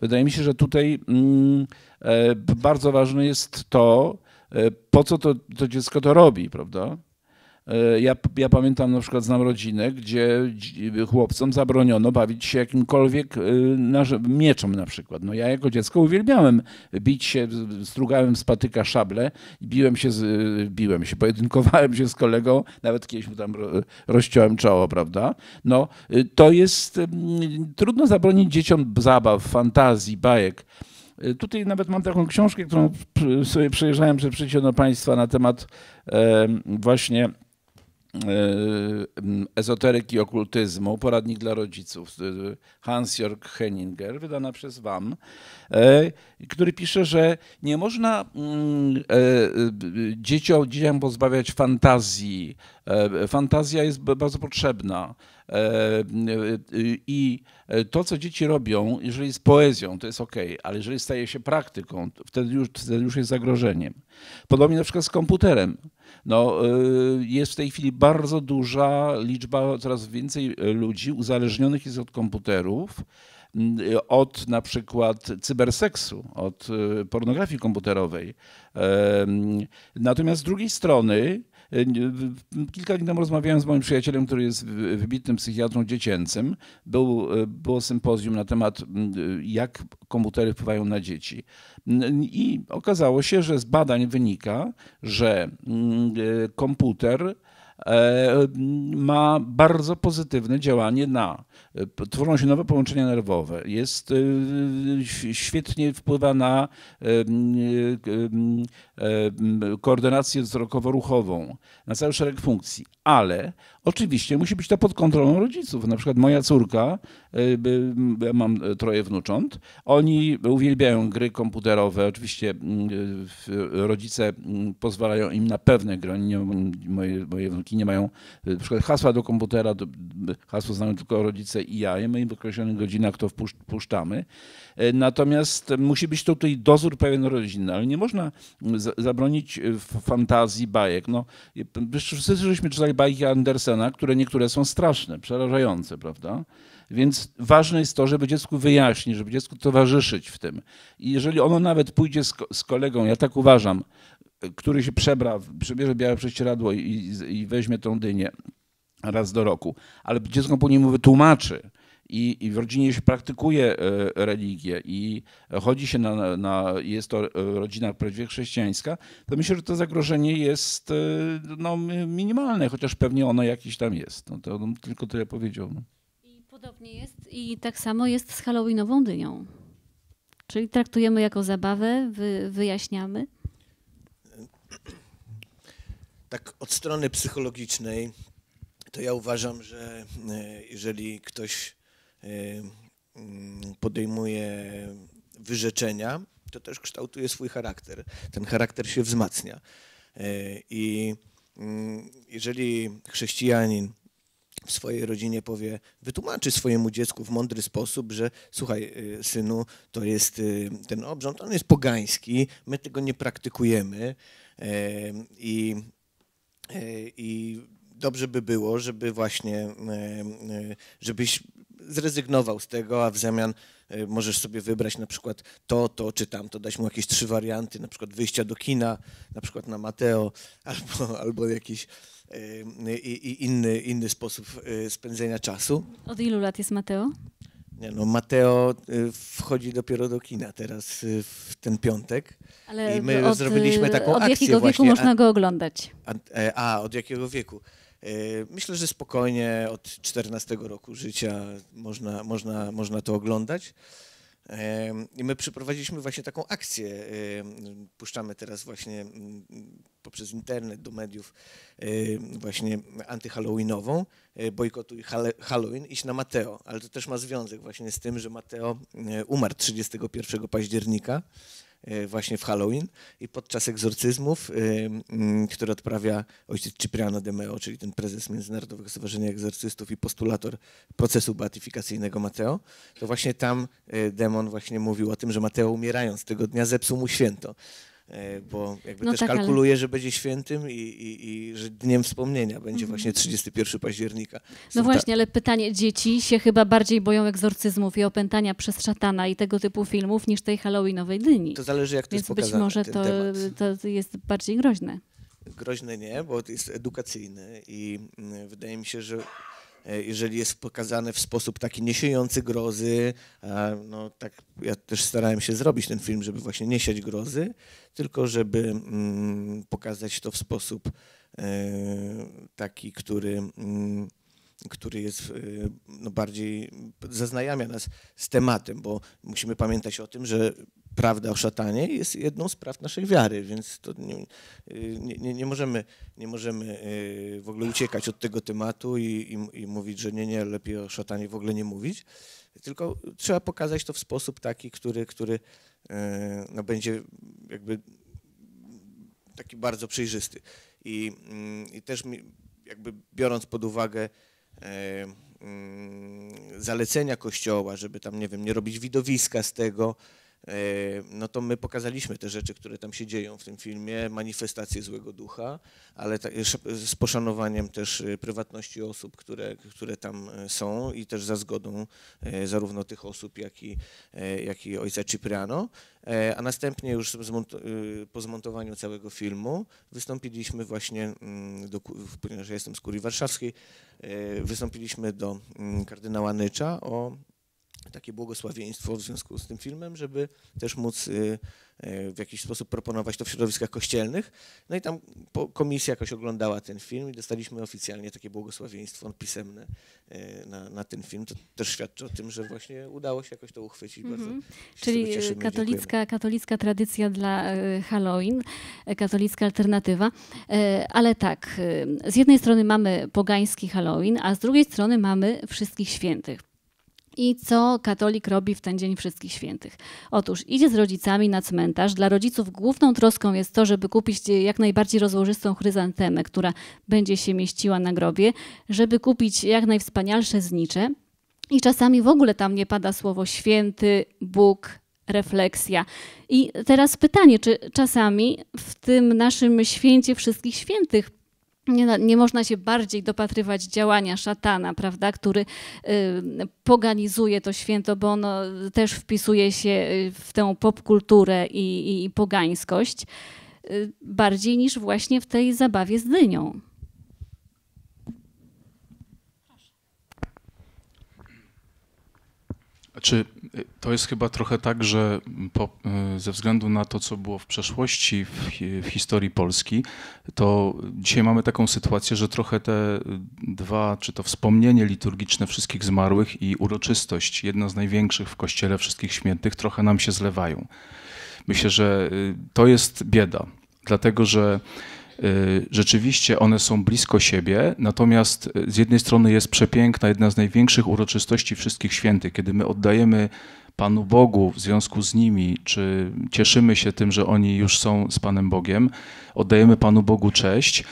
Wydaje mi się, że tutaj mm, e, bardzo ważne jest to, e, po co to, to dziecko to robi, prawda? E, ja, ja pamiętam na przykład, znam rodzinę, gdzie chłopcom zabroniono bawić się jakimkolwiek e, mieczem na przykład. No ja jako dziecko uwielbiałem bić się, strugałem z patyka szable i biłem się, z, e, biłem się, pojedynkowałem się z kolegą, nawet kiedyś mu tam rozciąłem czoło, prawda? No to jest, trudno zabronić dzieciom zabaw, fantazji, bajek. Tutaj nawet mam taką książkę, którą sobie przejeżdżałem przed przyjściem do Państwa na temat właśnie Y, mm, ezoteryki okultyzmu, poradnik dla rodziców, y, Hans-Jörg Henninger, wydana przez WAM, y, który pisze, że nie można mm, dzieciom, dzieciom pozbawiać fantazji. Fantazja jest bardzo potrzebna. I to, co dzieci robią, jeżeli jest poezją, to jest ok, ale jeżeli staje się praktyką, wtedy już, wtedy już jest zagrożeniem. Podobnie na przykład z komputerem. No, y, jest w tej chwili bardzo duża liczba, coraz więcej y, ludzi uzależnionych jest od komputerów y, od na przykład cyberseksu, od pornografii komputerowej. Natomiast z drugiej strony E, kilka dni temu rozmawiałem z moim przyjacielem, który jest wybitnym psychiatrą dziecięcym. Był, e, było sympozjum na temat, jak komputery wpływają na dzieci. I okazało się, że z badań wynika, że e, komputer E, ma bardzo pozytywne działanie na. E, tworzą się nowe połączenia nerwowe, jest, e, świetnie wpływa na koordynację wzrokowo-ruchową, na cały szereg funkcji, ale oczywiście musi być to pod kontrolą rodziców. Na przykład moja córka, y, ja mam e, troje wnucząt, oni uwielbiają gry komputerowe. Oczywiście mm, rodzice mm, pozwalają im na pewne gry. Nie, moje, moje wnuki nie mają y, na przykład hasła do komputera, hasło znają tylko rodzice i ja. My im w określonych godzinach to wpuszczamy. E, natomiast musi być tutaj dozór pewien rodzinny, ale nie można mm, zabronić e, fantazji, bajek. No, wszyscy żeśmy czytali bajki Andersena, które niektóre są straszne, przerażające, prawda? Więc ważne jest to, żeby dziecku wyjaśnić, żeby dziecku towarzyszyć w tym. I jeżeli ono nawet pójdzie z, z kolegą, ja tak uważam, który się przebra, przebierze białe prześcieradło i, i, weźmie tą dynię raz do roku, ale dziecko po niemu wytłumaczy, i, i w rodzinie się praktykuje e, religię i chodzi się na, na jest to e, rodzina prawie chrześcijańska, to myślę, że to zagrożenie jest e, no, minimalne, chociaż pewnie ono jakieś tam jest. No, to no, tylko tyle powiedział. No. I podobnie jest i tak samo jest z Halloweenową dynią. Czyli traktujemy jako zabawę, wy, wyjaśniamy. Tak od strony psychologicznej to ja uważam, że jeżeli ktoś podejmuje wyrzeczenia, to też kształtuje swój charakter. Ten charakter się wzmacnia. E, I mm, jeżeli chrześcijanin w swojej rodzinie powie, wytłumaczy swojemu dziecku w mądry sposób, że słuchaj, e, synu, to jest e, ten obrząd, on jest pogański, my tego nie praktykujemy i, i dobrze by było, żeby właśnie, żebyś zrezygnował z tego, a w zamian y, możesz sobie wybrać na przykład to, to czy tamto, dać mu jakieś trzy warianty, na przykład wyjścia do kina, na przykład na Mateo, albo, albo jakiś y, i, inny, inny sposób y, spędzenia czasu. Od ilu lat jest Mateo? Nie, no Mateo wchodzi dopiero do kina teraz w ten piątek. Ale I my od, zrobiliśmy taką od akcję. Od jakiego wieku właśnie. można go oglądać? A, e, a, od jakiego wieku? Yy, myślę, że spokojnie od 14 roku życia można, można, można to oglądać. Yy, I my przeprowadziliśmy właśnie taką akcję. Yy, puszczamy teraz właśnie mm, poprzez internet do mediów właśnie antyhalloweenową, bojkotuj Halloween, iść na Mateo, ale to też ma związek właśnie z tym, że Mateo umarł 31 października E, właśnie w Halloween i podczas egzorcyzmów, e, które odprawia ojciec Cipriano de Meo, czyli ten prezes Międzynarodowego Stowarzyszenia Egzorcystów i postulator procesu beatyfikacyjnego Mateo, to właśnie tam e, demon właśnie mówił o tym, że Mateo umierając tego dnia zepsuł mu święto. E, bo jakby no też tak, kalkuluję, ale... że będzie świętym i, i, i, że dniem wspomnienia będzie mhm. właśnie 31 października. No właśnie, ale pytanie, dzieci się chyba bardziej boją egzorcyzmów i opętania przez szatana i tego typu filmów niż tej halloweenowej dyni. To zależy jak to Więc jest pokazane, być może to, to jest bardziej groźne. Groźne nie, bo to jest edukacyjny i mm, wydaje mi się, że E, jeżeli jest pokazane w sposób taki niesiejący grozy, e, no tak ja też starałem się zrobić ten film, żeby właśnie nie siać grozy, tylko żeby mm, pokazać to w sposób e, taki, który mm, który jest no, bardziej zaznajamia nas z tematem, bo musimy pamiętać o tym, że prawda o szatanie jest jedną z praw naszej wiary, więc to nie, nie, nie, możemy, nie możemy y, w ogóle uciekać od tego tematu i, i, i mówić, że nie, nie, lepiej o szatanie w ogóle nie mówić, tylko trzeba pokazać to w sposób taki, który, który y, no, będzie jakby taki bardzo przejrzysty. I, mm, i też mi, jakby biorąc pod uwagę y, mm, zalecenia Kościoła, żeby tam, nie wiem, nie robić widowiska z tego, E, no to my pokazaliśmy te rzeczy, które tam się dzieją w tym filmie, manifestacje złego ducha, ale tak, z poszanowaniem też e, prywatności osób, które, które tam e, są i też za zgodą zarówno tych osób, jak i, jak i ojca Cipriano. A następnie już po zmontowaniu całego filmu wystąpiliśmy właśnie, mm, do, ponieważ ja jestem z Kurii Warszawskiej, wystąpiliśmy do mm, kardynała Nycza o takie błogosławieństwo w związku z tym filmem, żeby też móc y, y, w jakiś sposób proponować to w środowiskach kościelnych. No i tam komisja jakoś oglądała ten film i dostaliśmy oficjalnie takie błogosławieństwo pisemne y, na, na ten film. To też świadczy o tym, że właśnie udało się jakoś to uchwycić. Mhm. Czyli katolicka, katolicka tradycja dla e, Halloween, e, katolicka alternatywa. E, ale tak, z jednej strony mamy pogański Halloween, a z drugiej strony mamy wszystkich świętych. I co katolik robi w ten Dzień Wszystkich Świętych? Otóż idzie z rodzicami na cmentarz. Dla rodziców główną troską jest to, żeby kupić jak najbardziej rozłożystą chryzantemę, która będzie się mieściła na grobie, żeby kupić jak najwspanialsze znicze. I czasami w ogóle tam nie pada słowo święty, Bóg, refleksja. I teraz pytanie, czy czasami w tym naszym święcie wszystkich świętych nie, nie, można się bardziej dopatrywać działania szatana, prawda, który y, poganizuje to święto, bo ono też wpisuje się y, w tę popkulturę i, i, i pogańskość, y, bardziej niż właśnie w tej zabawie z dynią. Czy to jest chyba trochę tak, że po, y, ze względu na to, co było w przeszłości w, w, historii Polski, to dzisiaj mamy taką sytuację, że trochę te dwa, czy to wspomnienie liturgiczne wszystkich zmarłych i uroczystość, jedna z największych w Kościele wszystkich świętych, trochę nam się zlewają. Myślę, że y, to jest bieda, dlatego że Y, rzeczywiście one są blisko siebie, natomiast y, z jednej strony jest przepiękna, jedna z największych uroczystości wszystkich świętych, kiedy my oddajemy Panu Bogu w związku z nimi, czy cieszymy się tym, że oni już są z Panem Bogiem, oddajemy Panu Bogu cześć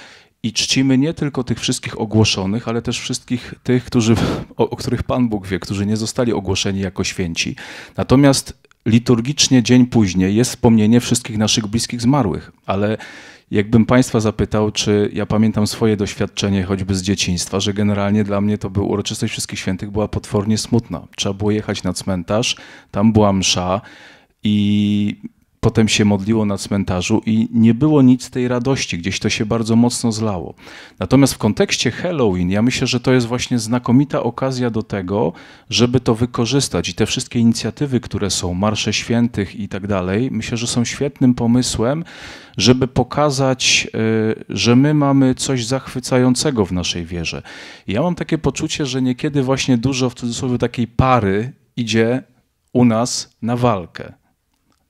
i czcimy nie tylko tych wszystkich ogłoszonych, ale też wszystkich tych, którzy, o, o których Pan Bóg wie, którzy nie zostali ogłoszeni jako święci. Natomiast liturgicznie dzień później jest wspomnienie wszystkich naszych bliskich zmarłych, ale Jakbym Państwa zapytał, czy ja pamiętam swoje doświadczenie choćby z dzieciństwa, że generalnie dla mnie to był uroczystość Wszystkich Świętych była potwornie smutna. Trzeba było jechać na cmentarz, tam była msza i potem się modliło na cmentarzu i nie było nic tej radości, gdzieś to się bardzo mocno zlało. Natomiast w kontekście Halloween, ja myślę, że to jest właśnie znakomita okazja do tego, żeby to wykorzystać i te wszystkie inicjatywy, które są, Marsze Świętych i tak dalej, myślę, że są świetnym pomysłem, żeby pokazać, e, że my mamy coś zachwycającego w naszej wierze. ja mam takie poczucie, że niekiedy właśnie dużo w cudzysłowie takiej pary idzie u nas na walkę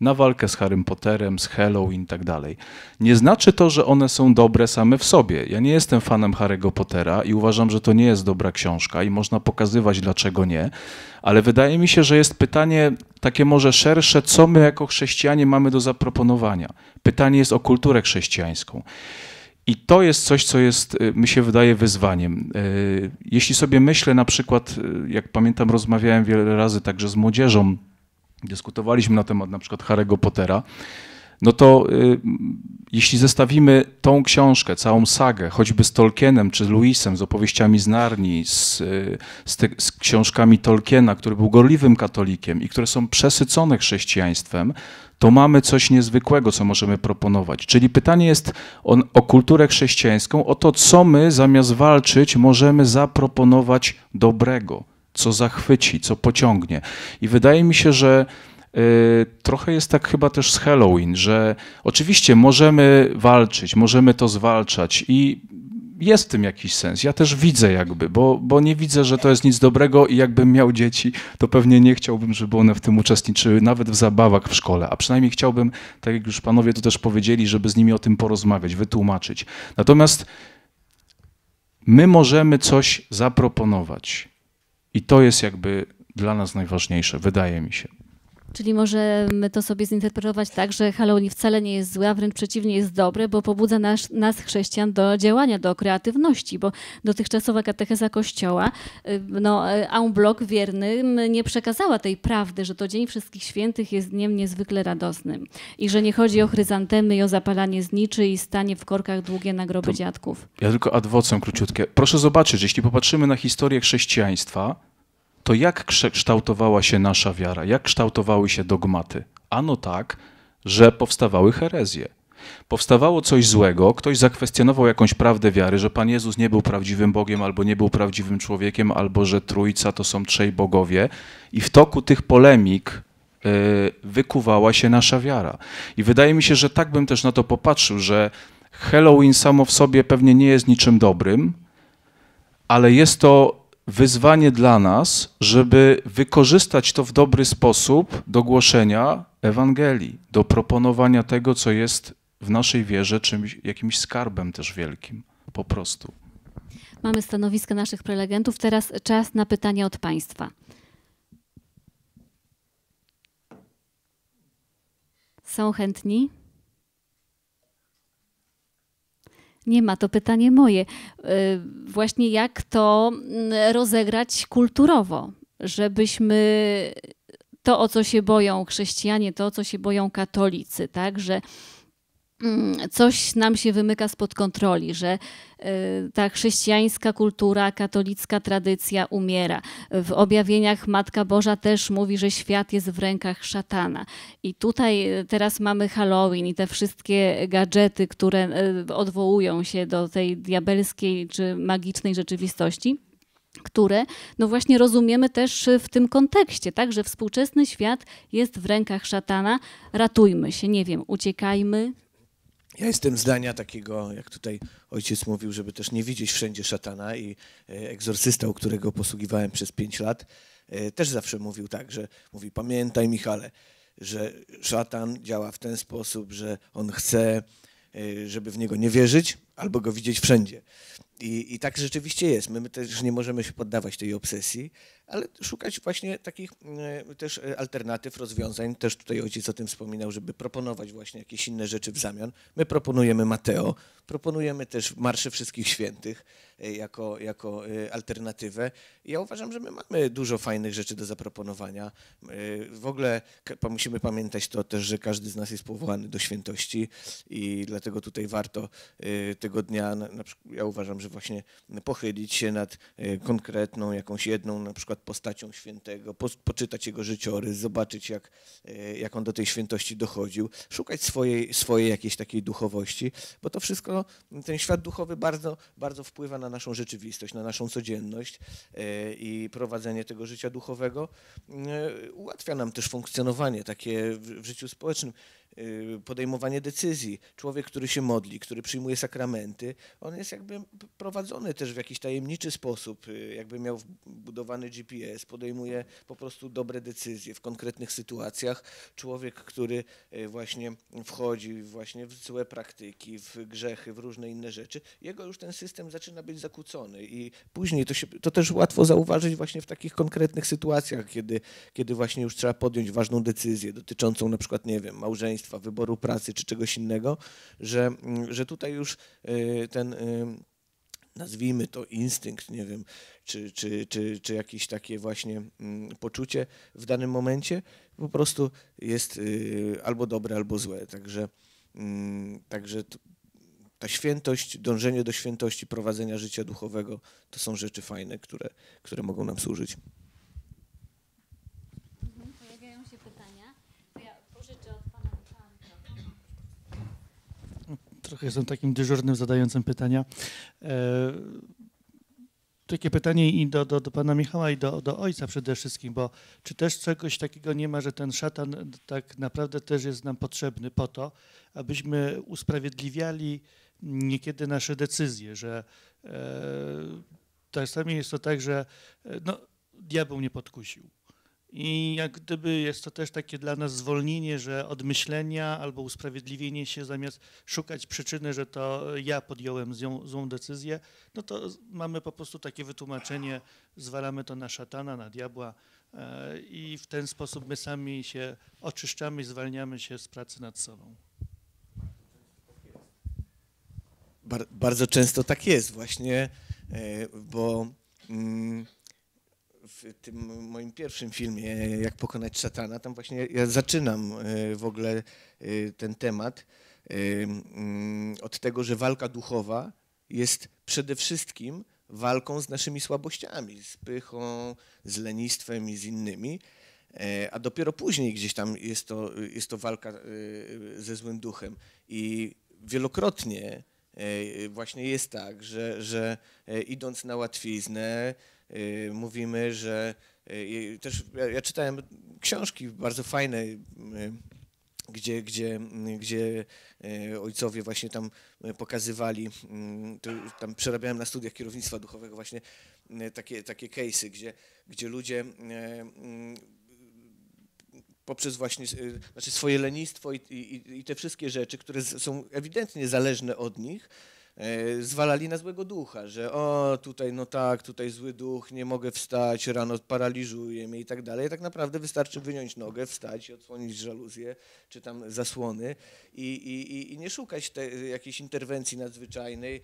na walkę z Harrym Potterem, z Halloween i tak dalej. Nie znaczy to, że one są dobre same w sobie. Ja nie jestem fanem Harry'ego Pottera i uważam, że to nie jest dobra książka i można pokazywać dlaczego nie, ale wydaje mi się, że jest pytanie takie może szersze, co my jako chrześcijanie mamy do zaproponowania. Pytanie jest o kulturę chrześcijańską. I to jest coś, co jest, y, mi się wydaje, wyzwaniem. Y, jeśli sobie myślę na przykład, y, jak pamiętam, rozmawiałem wiele razy także z młodzieżą, dyskutowaliśmy na temat na przykład Harry'ego Pottera, no to y, jeśli zestawimy tą książkę, całą sagę, choćby z Tolkienem czy Luisem, z opowieściami z Narni, z, y, z, te, z, książkami Tolkiena, który był gorliwym katolikiem i które są przesycone chrześcijaństwem, to mamy coś niezwykłego, co możemy proponować. Czyli pytanie jest o, o kulturę chrześcijańską, o to, co my zamiast walczyć, możemy zaproponować dobrego co zachwyci, co pociągnie. I wydaje mi się, że y, trochę jest tak chyba też z Halloween, że oczywiście możemy walczyć, możemy to zwalczać i jest w tym jakiś sens. Ja też widzę jakby, bo, bo nie widzę, że to jest nic dobrego i jakbym miał dzieci, to pewnie nie chciałbym, żeby one w tym uczestniczyły, nawet w zabawach w szkole, a przynajmniej chciałbym, tak jak już panowie tu też powiedzieli, żeby z nimi o tym porozmawiać, wytłumaczyć. Natomiast my możemy coś zaproponować i to jest jakby dla nas najważniejsze, wydaje mi się. Czyli możemy to sobie zinterpretować tak, że Halloween wcale nie jest zły, a wręcz przeciwnie jest dobre, bo pobudza nas, nas chrześcijan do działania, do kreatywności, bo dotychczasowa katecheza Kościoła, y, no, en bloc wiernym nie przekazała tej prawdy, że to Dzień Wszystkich Świętych jest dniem niezwykle radosnym i że nie chodzi o chryzantemy i o zapalanie zniczy i stanie w korkach długie na groby to dziadków. Ja tylko adwocem króciutkie. Proszę zobaczyć, jeśli popatrzymy na historię chrześcijaństwa, to jak kształtowała się nasza wiara, jak kształtowały się dogmaty? Ano tak, że powstawały herezje. Powstawało coś złego, ktoś zakwestionował jakąś prawdę wiary, że Pan Jezus nie był prawdziwym Bogiem, albo nie był prawdziwym człowiekiem, albo że Trójca to są trzej bogowie, i w toku tych polemik e, wykuwała się nasza wiara. I wydaje mi się, że tak bym też na to popatrzył, że Halloween samo w sobie pewnie nie jest niczym dobrym, ale jest to wyzwanie dla nas, żeby wykorzystać to w dobry sposób do głoszenia Ewangelii, do proponowania tego, co jest w naszej wierze czymś, jakimś skarbem też wielkim, po prostu. Mamy stanowiska naszych prelegentów. Teraz czas na pytania od Państwa. Są chętni? Nie ma, to pytanie moje. Y, właśnie jak to mm, rozegrać kulturowo, żebyśmy to, o co się boją chrześcijanie, to, o co się boją katolicy, tak, że Mm, coś nam się wymyka spod kontroli, że e, ta chrześcijańska kultura, katolicka tradycja umiera. W objawieniach Matka Boża też mówi, że świat jest w rękach szatana. I tutaj e, teraz mamy Halloween i te wszystkie gadżety, które e, odwołują się do tej diabelskiej czy magicznej rzeczywistości które no właśnie rozumiemy też w tym kontekście, tak, że współczesny świat jest w rękach szatana, ratujmy się, nie wiem, uciekajmy, ja jestem zdania takiego, jak tutaj ojciec mówił, żeby też nie widzieć wszędzie szatana i e, egzorcysta, u którego posługiwałem przez pięć lat, e, też zawsze mówił tak, że mówi pamiętaj Michale, że szatan działa w ten sposób, że on chce, e, żeby w niego nie wierzyć, albo go widzieć wszędzie. I, I tak rzeczywiście jest. My, my też nie możemy się poddawać tej obsesji, ale szukać właśnie takich e, też e, alternatyw, rozwiązań. Też tutaj ojciec o tym wspominał, żeby proponować właśnie jakieś inne rzeczy w zamian. My proponujemy Mateo, proponujemy też Marsze Wszystkich Świętych e, jako, jako alternatywę. ja uważam, że my mamy dużo fajnych rzeczy do zaproponowania. W ogóle musimy pamiętać to też, że każdy z nas jest powołany do świętości i dlatego tutaj warto tego dnia, na, na przykład, ja uważam, że właśnie pochylić się nad e, konkretną, jakąś jedną na przykład postacią świętego, po, poczytać jego życiorys, zobaczyć jak, e, jak on do tej świętości dochodził, szukać swojej, swojej jakiejś takiej duchowości, bo to wszystko, no, ten świat duchowy bardzo, bardzo wpływa na naszą rzeczywistość, na naszą codzienność e, i prowadzenie tego życia duchowego ułatwia nam też funkcjonowanie takie w, w życiu społecznym. Y, podejmowanie decyzji. Człowiek, który się modli, który przyjmuje sakramenty, on jest jakby prowadzony też w jakiś tajemniczy sposób, y, jakby miał wbudowany GPS, podejmuje po prostu dobre decyzje w konkretnych sytuacjach. Człowiek, który y, właśnie wchodzi właśnie w złe praktyki, w grzechy, w różne inne rzeczy, jego już ten system zaczyna być zakłócony i później to, się, to też łatwo zauważyć właśnie w takich konkretnych sytuacjach, kiedy, kiedy właśnie już trzeba podjąć ważną decyzję dotyczącą na przykład, nie wiem, małżeństwa, bezpieczeństwa, wyboru pracy czy czegoś innego, że, mm, że tutaj już y, ten y, nazwijmy to instynkt, nie wiem, czy, czy, czy, czy jakieś takie właśnie mm, poczucie w danym momencie po prostu jest y, albo dobre, albo złe. Także, mm, także ta świętość, dążenie do świętości, prowadzenia życia duchowego to są rzeczy fajne, które, które mogą nam służyć. trochę jestem takim dyżurnym zadającym pytania. E, takie pytanie i do, do, do pana Michała i do, do ojca przede wszystkim, bo czy też czegoś takiego nie ma, że ten szatan tak naprawdę też jest nam potrzebny po to, abyśmy usprawiedliwiali niekiedy nasze decyzje, że e, czasami jest to tak, że e, no, diabeł mnie podkusił. I jak gdyby jest to też takie dla nas zwolnienie, że odmyślenia albo usprawiedliwienie się zamiast szukać przyczyny, że to ja podjąłem złą, złą decyzję, no to mamy po prostu takie wytłumaczenie, zwalamy to na szatana, na diabła e, i w ten sposób my sami się oczyszczamy i zwalniamy się z pracy nad sobą. Bar bardzo często tak jest właśnie, e, bo... Mm, w tym moim pierwszym filmie, Jak pokonać szatana, tam właśnie ja zaczynam e, w ogóle e, ten temat e, mm, od tego, że walka duchowa jest przede wszystkim walką z naszymi słabościami, z pychą, z lenistwem i z innymi. A dopiero później gdzieś tam jest to, jest to walka ze złym duchem. I wielokrotnie właśnie jest tak, że, że idąc na łatwiznę, Y, mówimy, że y, też ja, ja czytałem książki bardzo fajne, y, gdzie, gdzie, gdzie ojcowie właśnie tam pokazywali, tam przerabiałem na studiach kierownictwa duchowego właśnie takie, takie case'y, gdzie, gdzie ludzie poprzez właśnie znaczy swoje lenistwo i, i, i te wszystkie rzeczy, które są ewidentnie zależne od nich, E, zwalali na złego ducha, że o tutaj no tak, tutaj zły duch, nie mogę wstać, rano paraliżuje mnie i tak dalej. Tak naprawdę wystarczy wyjąć nogę, wstać i odsłonić żaluzję czy tam zasłony i, i, i nie szukać te, jakiejś interwencji nadzwyczajnej,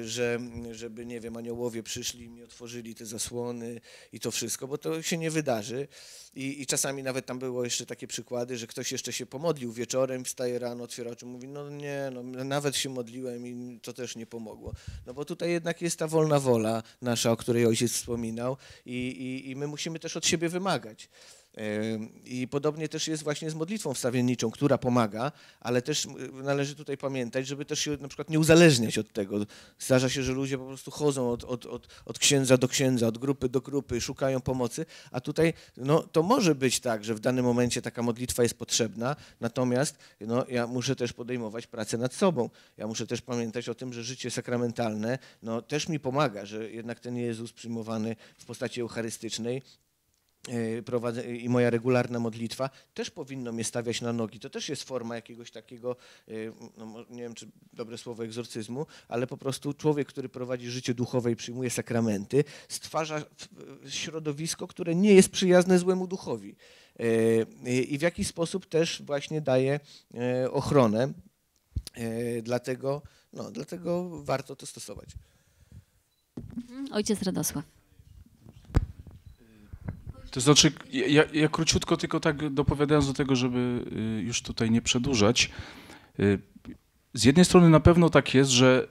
e, że, żeby, nie wiem, aniołowie przyszli i mi otworzyli te zasłony i to wszystko, bo to się nie wydarzy. I, I czasami nawet tam było jeszcze takie przykłady, że ktoś jeszcze się pomodlił wieczorem, wstaje rano, otwiera oczy, mówi, no nie, no, nawet się modliłem i to też nie pomogło. No bo tutaj jednak jest ta wolna wola nasza, o której ojciec wspominał i, i, i my musimy też od siebie wymagać. I podobnie też jest właśnie z modlitwą wstawienniczą, która pomaga, ale też y, należy tutaj pamiętać, żeby też się na przykład nie uzależniać od tego. Zdarza się, że ludzie po prostu chodzą od, od, od, od księdza do księdza, od grupy do grupy, szukają pomocy, a tutaj no, to może być tak, że w danym momencie taka modlitwa jest potrzebna, natomiast no, ja muszę też podejmować pracę nad sobą. Ja muszę też pamiętać o tym, że życie sakramentalne no, też mi pomaga, że jednak ten Jezus przyjmowany w postaci eucharystycznej E, i moja regularna modlitwa też powinno mnie stawiać na nogi. To też jest forma jakiegoś takiego, e, no, nie wiem czy dobre słowo egzorcyzmu, ale po prostu człowiek, który prowadzi życie duchowe i przyjmuje sakramenty, stwarza środowisko, które nie jest przyjazne złemu duchowi. E, I w jakiś sposób też właśnie daje ochronę. Dlatego, no, dlatego warto to stosować. Mhm. Ojciec Radosław. To znaczy, ja, ja króciutko tylko tak dopowiadając do tego, żeby y, już tutaj nie przedłużać. Y, z jednej strony na pewno tak jest, że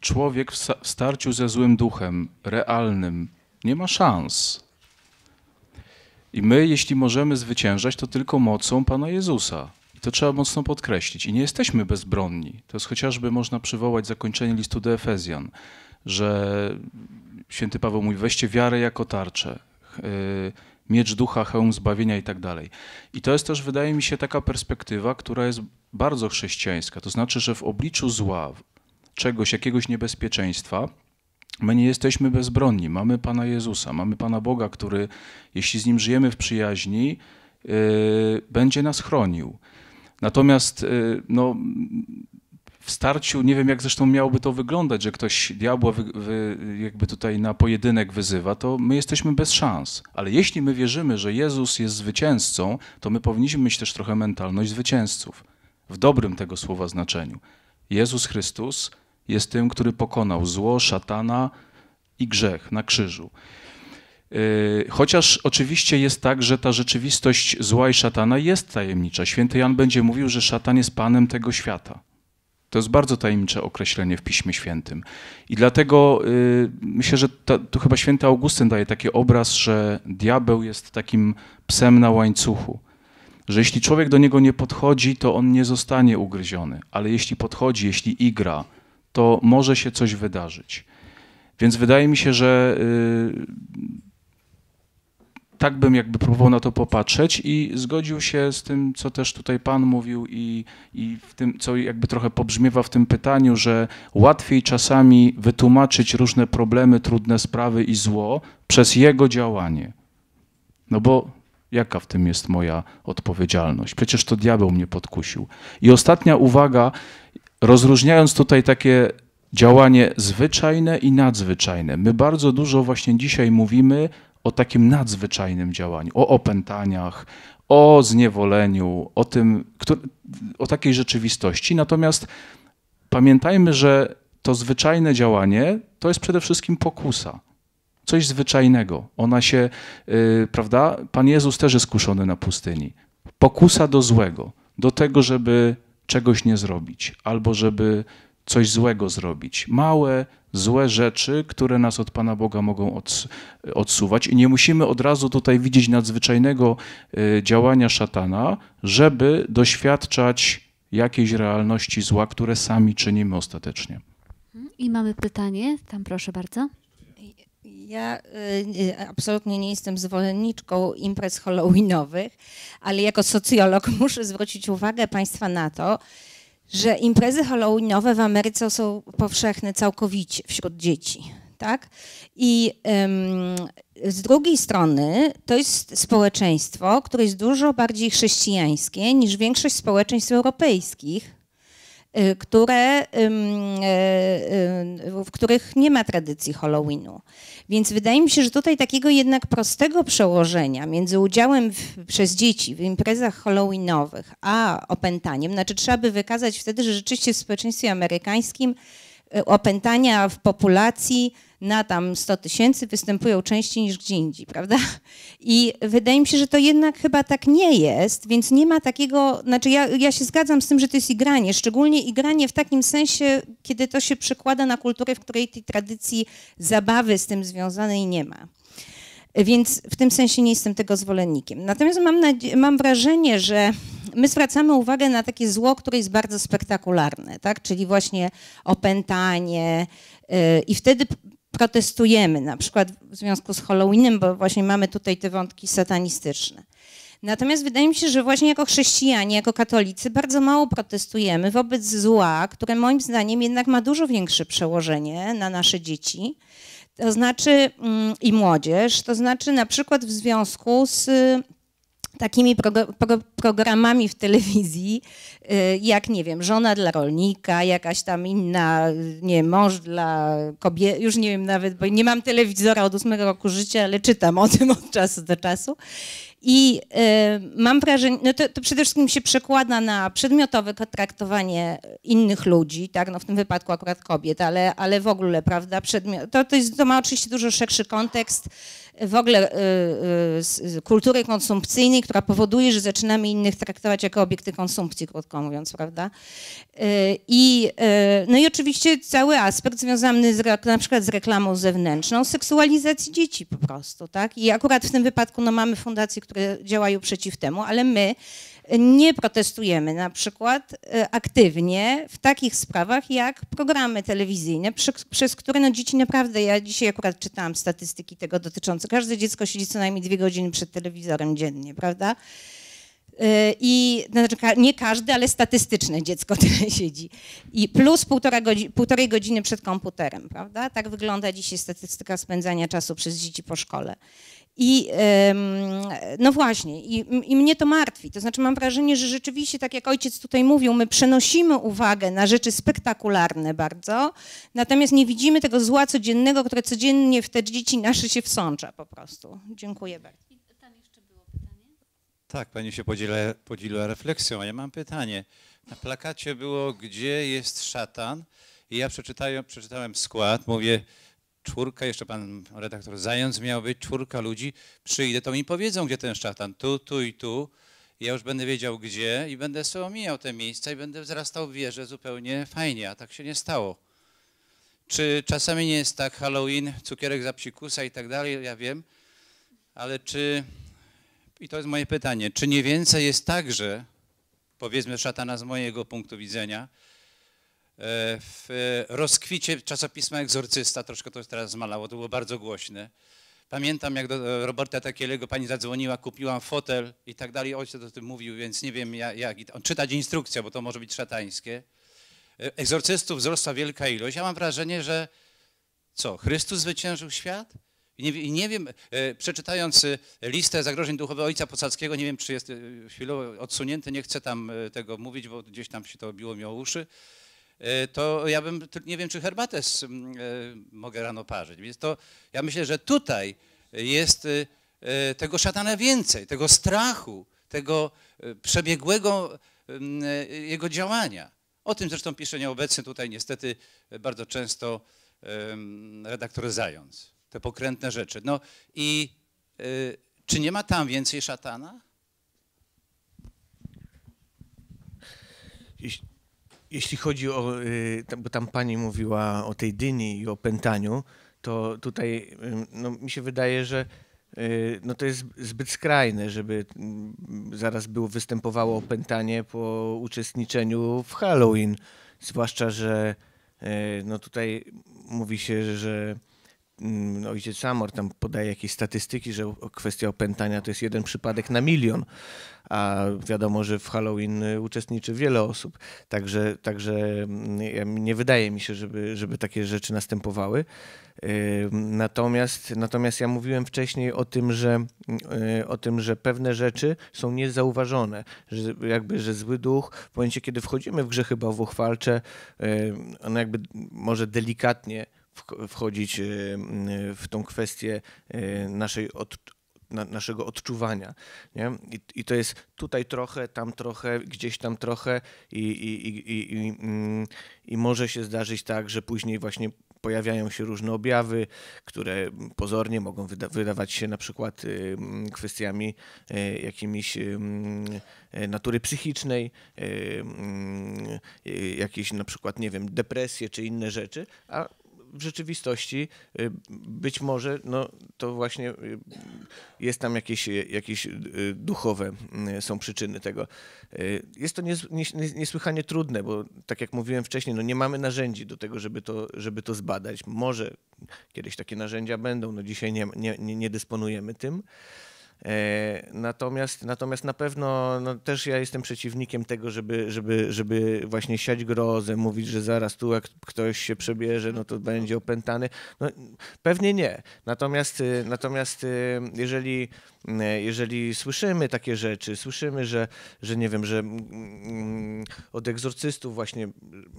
człowiek w starciu ze złym duchem, realnym, nie ma szans. I my, jeśli możemy zwyciężać, to tylko mocą Pana Jezusa. I to trzeba mocno podkreślić. I nie jesteśmy bezbronni. To jest chociażby można przywołać zakończenie listu do Efezjan, że święty Paweł mówi: weźcie wiarę jako tarczę. Y, miecz ducha, hełm zbawienia i tak dalej. I to jest też, wydaje mi się, taka perspektywa, która jest bardzo chrześcijańska. To znaczy, że w obliczu zła, czegoś, jakiegoś niebezpieczeństwa, My nie jesteśmy bezbronni. Mamy Pana Jezusa, mamy Pana Boga, który, jeśli z nim żyjemy w przyjaźni, yy, będzie nas chronił. Natomiast yy, no, w starciu, nie wiem jak zresztą miałoby to wyglądać, że ktoś diabła wy, wy, jakby tutaj na pojedynek wyzywa, to my jesteśmy bez szans. Ale jeśli my wierzymy, że Jezus jest zwycięzcą, to my powinniśmy mieć też trochę mentalność zwycięzców. W dobrym tego słowa znaczeniu. Jezus Chrystus jest tym, który pokonał zło, szatana i grzech na krzyżu. Yy, chociaż oczywiście jest tak, że ta rzeczywistość zła i szatana jest tajemnicza. Święty Jan będzie mówił, że szatan jest panem tego świata. To jest bardzo tajemnicze określenie w Piśmie Świętym. I dlatego y, myślę, że ta, tu chyba święty Augustyn daje taki obraz, że diabeł jest takim psem na łańcuchu. Że jeśli człowiek do niego nie podchodzi, to on nie zostanie ugryziony, ale jeśli podchodzi, jeśli igra, to może się coś wydarzyć. Więc wydaje mi się, że y, tak bym jakby próbował na to popatrzeć i zgodził się z tym, co też tutaj Pan mówił i, i w tym, co jakby trochę pobrzmiewa w tym pytaniu, że łatwiej czasami wytłumaczyć różne problemy, trudne sprawy i zło przez Jego działanie. No bo jaka w tym jest moja odpowiedzialność? Przecież to diabeł mnie podkusił. I ostatnia uwaga, rozróżniając tutaj takie działanie zwyczajne i nadzwyczajne. My bardzo dużo właśnie dzisiaj mówimy o takim nadzwyczajnym działaniu, o opętaniach, o zniewoleniu, o tym, o takiej rzeczywistości. Natomiast pamiętajmy, że to zwyczajne działanie to jest przede wszystkim pokusa. Coś zwyczajnego. Ona się, yy, prawda? Pan Jezus też jest kuszony na pustyni. Pokusa do złego, do tego, żeby czegoś nie zrobić, albo żeby coś złego zrobić. Małe, złe rzeczy, które nas od Pana Boga mogą odsuwać. I nie musimy od razu tutaj widzieć nadzwyczajnego y, działania szatana, żeby doświadczać jakiejś realności zła, które sami czynimy ostatecznie. I mamy pytanie, tam proszę bardzo. Ja y, y, absolutnie nie jestem zwolenniczką imprez halloweenowych, ale jako socjolog muszę zwrócić uwagę Państwa na to, że imprezy halloweenowe w Ameryce są powszechne całkowicie wśród dzieci. Tak? I ym, z drugiej strony to jest społeczeństwo, które jest dużo bardziej chrześcijańskie niż większość społeczeństw europejskich, Y, które, e, y, w których nie ma tradycji Halloweenu. Więc wydaje mi się, że tutaj takiego jednak prostego przełożenia między udziałem w, przez dzieci w imprezach Halloweenowych a opętaniem, znaczy trzeba by wykazać wtedy, że rzeczywiście w społeczeństwie amerykańskim y, opętania w populacji na tam 100 tysięcy występują częściej niż gdzie indziej, prawda? I wydaje mi się, że to jednak chyba tak nie jest, więc nie ma takiego, znaczy ja, ja się zgadzam z tym, że to jest igranie, szczególnie igranie w takim sensie, kiedy to się przekłada na kulturę, w której tej tradycji zabawy z tym związanej nie ma. Więc w tym sensie nie jestem tego zwolennikiem. Natomiast mam, mam, wrażenie, że my zwracamy uwagę na takie zło, które jest bardzo spektakularne, tak? czyli właśnie opętanie. Yy, I wtedy protestujemy, na przykład w związku z Halloweenem, bo właśnie mamy tutaj te wątki satanistyczne. Natomiast wydaje mi się, że właśnie jako chrześcijanie, jako katolicy bardzo mało protestujemy wobec zła, które moim zdaniem jednak ma dużo większe przełożenie na nasze dzieci to znaczy mm, i młodzież, to znaczy na przykład w związku z takimi pro, pro, programami w telewizji, y, jak nie wiem, żona dla rolnika, jakaś tam inna, y, nie mąż dla kobiet, już nie wiem nawet, bo nie mam telewizora od ósmego roku życia, ale czytam o tym od czasu do czasu. I y, mam wrażenie, no to, to, przede wszystkim się przekłada na przedmiotowe traktowanie innych ludzi, tak, no w tym wypadku akurat kobiet, ale, ale w ogóle, prawda, przedmiot, to, to, jest, to ma oczywiście dużo szerszy kontekst, w ogóle y, y, kultury konsumpcyjnej, która powoduje, że zaczynamy innych traktować jako obiekty konsumpcji, krótko mówiąc, prawda? Y, I, no i oczywiście cały aspekt związany z, na przykład z reklamą zewnętrzną, seksualizacji dzieci po prostu, tak? I akurat w tym wypadku no, mamy fundacje, które działają przeciw temu, ale my nie protestujemy na przykład e, aktywnie w takich sprawach jak programy telewizyjne, przy, przez które no dzieci naprawdę, ja dzisiaj akurat czytałam statystyki tego dotyczące, każde dziecko siedzi co najmniej dwie godziny przed telewizorem dziennie, prawda? E, I no, znaczy nie każde, ale statystyczne dziecko tyle siedzi. I plus półtora półtorej godziny przed komputerem, prawda? Tak wygląda dzisiaj statystyka spędzania czasu przez dzieci po szkole. I no właśnie, i, i, mnie to martwi. To znaczy mam wrażenie, że rzeczywiście, tak jak ojciec tutaj mówił, my przenosimy uwagę na rzeczy spektakularne bardzo, natomiast nie widzimy tego zła codziennego, które codziennie w te dzieci nasze się wsącza po prostu. Dziękuję bardzo. Tam jeszcze było pytanie? Tak, pani się podziela, podzieliła refleksją, a ja mam pytanie. Na plakacie było, gdzie jest szatan? I ja przeczytałem, przeczytałem skład, mówię, czwórka, jeszcze pan redaktor Zając miał być, czwórka ludzi, przyjdę, to mi powiedzą, gdzie ten szatan, tu, tu i tu. Ja już będę wiedział gdzie i będę sobie omijał te miejsca i będę wzrastał w wierze zupełnie fajnie, a tak się nie stało. Czy czasami nie jest tak Halloween, cukierek za psikusa i tak dalej, ja wiem, ale czy, i to jest moje pytanie, czy nie więcej jest także, powiedzmy szatana z mojego punktu widzenia, E, w e, rozkwicie czasopisma Egzorcysta, troszkę to teraz zmalało, to było bardzo głośne. Pamiętam, jak do e, Roberta Takielego pani zadzwoniła, kupiłam fotel i tak dalej. Ojciec o tym mówił, więc nie wiem jak. On czytać instrukcję, bo to może być szatańskie. Egzorcystów wzrosła wielka ilość. Ja mam wrażenie, że co, Chrystus zwyciężył świat? I nie, nie, wiem, przeczytając listę zagrożeń duchowych ojca Posadzkiego, nie wiem, czy jest chwilowo odsunięty, nie chcę tam tego mówić, bo gdzieś tam się to biło mi o uszy. E, to ja bym, nie wiem, czy herbatę z, e, mogę rano parzyć. Więc to, ja myślę, że tutaj jest e, tego szatana więcej, tego strachu, tego przebiegłego jego działania. O tym zresztą pisze nieobecny tutaj niestety bardzo często redaktor Zając. Te pokrętne rzeczy. No i czy nie ma tam więcej szatana? Jeśli, jeśli chodzi o, y, bo tam pani mówiła o tej dyni i o pętaniu, to tutaj y, no, mi się wydaje, że y, no to jest zbyt skrajne, żeby mm, zaraz było występowało opętanie po uczestniczeniu w Halloween. Zwłaszcza, że no tutaj mówi się, że Mm, ojciec Samor tam podaje jakieś statystyki, że kwestia opętania to jest jeden przypadek na milion, a wiadomo, że w Halloween y, uczestniczy wiele osób, także, także mm, nie wydaje mi się, żeby, żeby takie rzeczy następowały. Natomiast, natomiast ja mówiłem wcześniej o tym, że, y, o tym, że pewne rzeczy są niezauważone, że jakby, że zły duch w momencie, kiedy wchodzimy w grzechy bałwochwalcze, on jakby może delikatnie wchodzić e, w tą kwestię e, naszej od, naszego odczuwania. Nie? I, I, to jest tutaj trochę, tam trochę, gdzieś tam trochę, i, i, i, i, mm, i może się zdarzyć tak, że później właśnie pojawiają się różne objawy, które pozornie mogą wyda wydawać się na przykład y, kwestiami y, jakimiś y, natury psychicznej, jakieś na przykład, nie wiem, depresje czy inne rzeczy, a w rzeczywistości y, być może no, to właśnie y, jest tam jakieś, y, jakieś duchowe są przyczyny tego. Jest to niesłychanie trudne, bo tak jak mówiłem wcześniej, no, nie mamy narzędzi do tego, żeby to, żeby to zbadać. Może kiedyś takie narzędzia będą, no dzisiaj nie, nie, nie dysponujemy tym. E, natomiast, natomiast na pewno no, też ja jestem przeciwnikiem tego, żeby, żeby, żeby właśnie siać grozę, mówić, że zaraz tu jak ktoś się przebierze, no to będzie opętany. No, pewnie nie. Natomiast, y, natomiast y, jeżeli, y, jeżeli słyszymy takie rzeczy, słyszymy, że, że nie wiem, że mm, mm, od egzorcystów właśnie,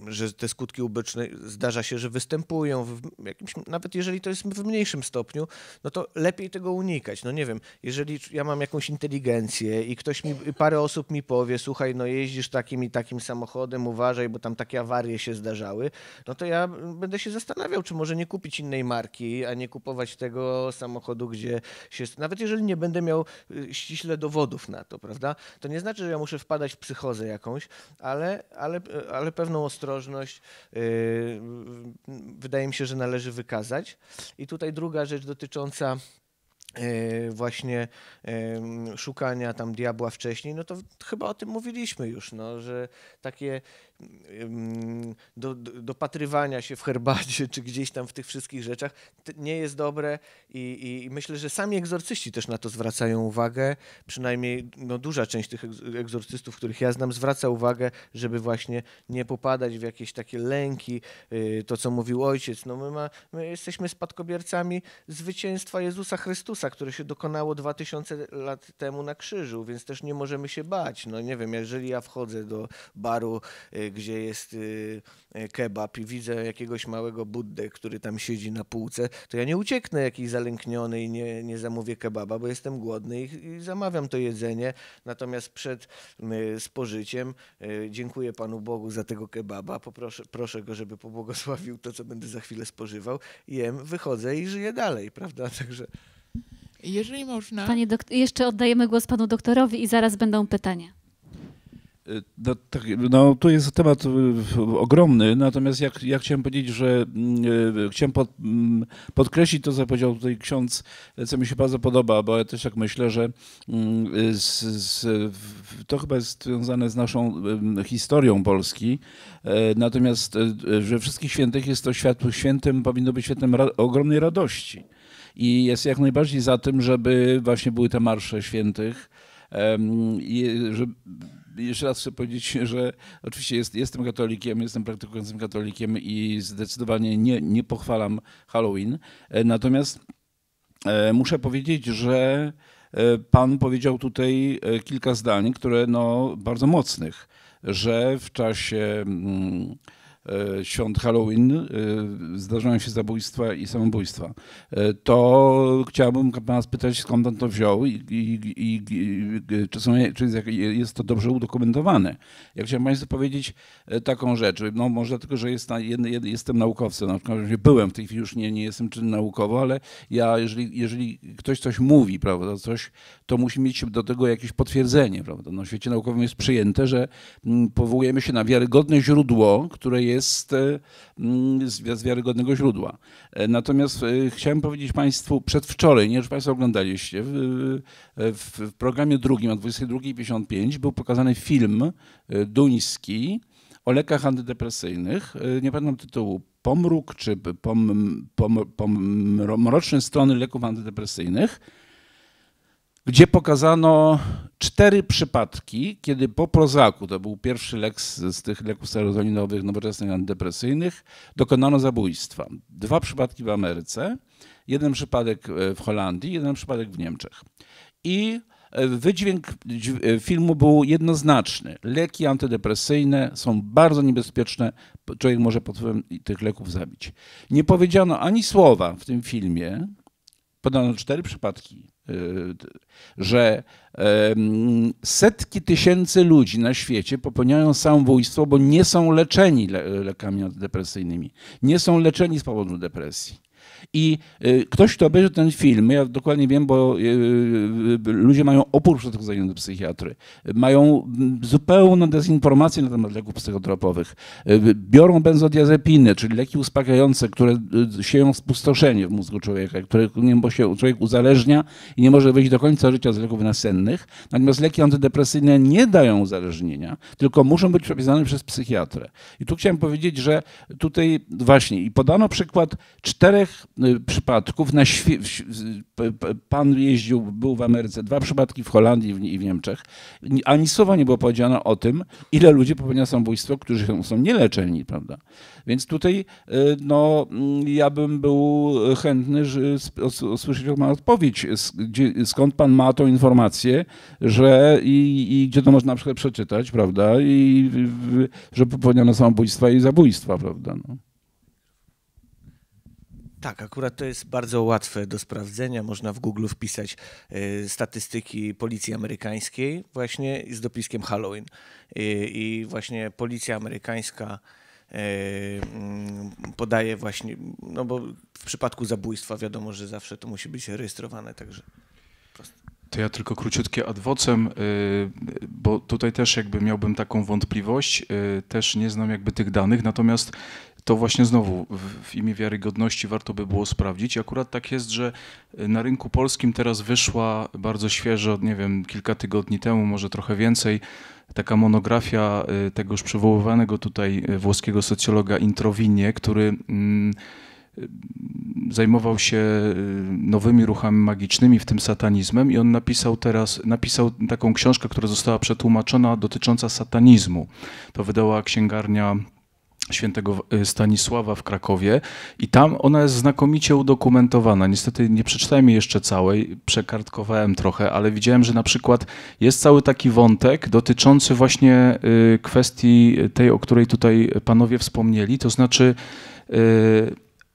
że te skutki uboczne zdarza się, że występują, jakimś, nawet jeżeli to jest w mniejszym stopniu, no to lepiej tego unikać. No nie wiem, jeżeli licz, ja mam jakąś inteligencję i ktoś mi, parę osób mi powie, słuchaj, no jeździsz takim i takim samochodem, uważaj, bo tam takie awarie się zdarzały, no to ja będę się zastanawiał, czy może nie kupić innej marki, a nie kupować tego samochodu, gdzie się, nawet jeżeli nie będę miał y, ściśle dowodów na to, prawda, to nie znaczy, że ja muszę wpadać w psychozę jakąś, ale, ale, y, ale pewną ostrożność yy, wydaje mi się, że należy wykazać. I tutaj druga rzecz dotycząca E, właśnie szukania tam diabła wcześniej, no to chyba o tym mówiliśmy już, no, że takie do, do, dopatrywania się w herbacie czy gdzieś tam w tych wszystkich rzeczach nie jest dobre i, i myślę, że sami egzorcyści też na to zwracają uwagę, przynajmniej no, duża część tych egzorcystów, których ja znam, zwraca uwagę, żeby właśnie nie popadać w jakieś takie lęki, y, to co mówił ojciec, no my, ma, my jesteśmy spadkobiercami zwycięstwa Jezusa Chrystusa, które się dokonało 2000 lat temu na krzyżu, więc też nie możemy się bać, no nie wiem, jeżeli ja wchodzę do baru, y, gdzie jest y, e, kebab i widzę jakiegoś małego buddę, który tam siedzi na półce, to ja nie ucieknę jakiś zalękniony i nie, nie zamówię kebaba, bo jestem głodny i, i zamawiam to jedzenie. Natomiast przed spożyciem e, dziękuję Panu Bogu za tego kebaba, poproszę, proszę Go, żeby pobłogosławił to, co będę za chwilę spożywał, jem, wychodzę i żyję dalej, prawda? Także... Jeżeli można. Panie jeszcze oddajemy głos panu doktorowi i zaraz będą pytania. No, tak, no, tu jest temat y, ogromny, natomiast jak, ja chciałem powiedzieć, że mm, y, chciałem pod, mm, podkreślić to, co powiedział tutaj ksiądz, co mi się bardzo podoba, bo ja też tak myślę, że mm, y, z, z, to chyba jest związane z naszą historią Polski, e, natomiast, e, że wszystkich świętych jest to światło świętym, powinno być świętem ra, ogromnej radości. I jest jak najbardziej za tym, żeby właśnie były te marsze świętych, i, żeby jeszcze raz chcę powiedzieć, że oczywiście jest, jestem katolikiem, jestem praktykującym katolikiem i zdecydowanie nie, nie pochwalam Halloween. E, natomiast e, muszę powiedzieć, że e, pan powiedział tutaj kilka zdań, które no bardzo mocnych, że w czasie. Hmm, E, świąt Halloween e, zdarzają się zabójstwa i samobójstwa. E, to chciałbym pana spytać, skąd on to wziął i, i, i, czy, są, czy jest, to dobrze udokumentowane. Ja chciałem państwu powiedzieć taką rzecz. No, może dlatego, że jest na, jed, jestem naukowcem, na przykład byłem w tej chwili, już nie, nie jestem czynny naukowo, ale ja, jeżeli, jeżeli ktoś coś mówi, prawda, coś, to musi mieć do tego jakieś potwierdzenie. Prawda. No, w świecie naukowym jest przyjęte, że mm, powołujemy się na wiarygodne źródło, które jest jest e, mm, z wiarygodnego źródła. E, natomiast e, chciałem powiedzieć Państwu, przedwczoraj, nie że Państwo oglądaliście, w, w programie drugim o 22.55 był pokazany film duński o lekach antydepresyjnych, nie pamiętam tytułu, Pomruk czy pom, pom, pom, Mroczne strony leków antydepresyjnych, gdzie pokazano cztery przypadki, kiedy po Prozaku, to był pierwszy lek z, z tych leków serotoninowych, nowoczesnych, antydepresyjnych, dokonano zabójstwa. Dwa przypadki w Ameryce, jeden przypadek e, w Holandii, jeden przypadek w Niemczech. I e, wydźwięk e, filmu był jednoznaczny. Leki antydepresyjne są bardzo niebezpieczne. Człowiek może pod wpływem tych leków zabić. Nie powiedziano ani słowa w tym filmie. Podano cztery przypadki Y, że setki tysięcy ludzi na świecie popełniają samobójstwo, bo nie są leczeni lekami antydepresyjnymi. Nie są leczeni z powodu depresji. I y, ktoś, kto obejrzy ten film, ja dokładnie wiem, bo y, y, ludzie mają opór przed chodzeniem do psychiatry, mają mm, zupełną dezinformację na temat leków psychotropowych, biorą benzodiazepiny, czyli leki uspokajające, które sieją spustoszenie w mózgu człowieka, które bo się człowiek uzależnia i nie może wyjść do końca życia z leków nasennych. Natomiast leki antydepresyjne nie dają uzależnienia, tylko muszą być przepisane przez psychiatrę. I tu chciałem powiedzieć, że tutaj właśnie i podano przykład czterech Y, przypadków na świecie. Pan jeździł, był w Ameryce, dwa przypadki w Holandii i w Niemczech. Ani słowa nie było powiedziane o tym, ile ludzi popełnia samobójstwo, którzy są nieleczeni, prawda? Więc tutaj y, no, mm, ja bym był chętny żeby usłyszeć Pana odpowiedź, skąd Pan ma tą informację, że i, i gdzie to można na przykład przeczytać, prawda? I że popełniano samobójstwa i zabójstwa, prawda? No. Tak, akurat to jest bardzo łatwe do sprawdzenia. Można w Google wpisać y, statystyki policji amerykańskiej właśnie z dopiskiem Halloween. Y, I właśnie policja amerykańska y, mm, podaje właśnie, no bo w przypadku zabójstwa wiadomo, że zawsze to musi być rejestrowane, także To ja tylko króciutkie vocem, y, bo tutaj też jakby miałbym taką wątpliwość, y, też nie znam jakby tych danych, natomiast to właśnie znowu w imię wiarygodności warto by było sprawdzić. akurat tak jest, że y, na rynku polskim teraz wyszła bardzo świeżo, nie wiem, kilka tygodni temu, może trochę więcej, taka monografia y, tegoż przywoływanego tutaj y, włoskiego socjologa Introvinie, który mm, zajmował się nowymi ruchami magicznymi, w tym satanizmem i on napisał teraz, napisał taką książkę, która została przetłumaczona dotycząca satanizmu. To wydała księgarnia świętego e, Stanisława w Krakowie i tam ona jest znakomicie udokumentowana. Niestety nie przeczytałem jej jeszcze całej, przekartkowałem trochę, ale widziałem, że na przykład jest cały taki wątek dotyczący właśnie e, kwestii tej, o której tutaj panowie wspomnieli, to znaczy e,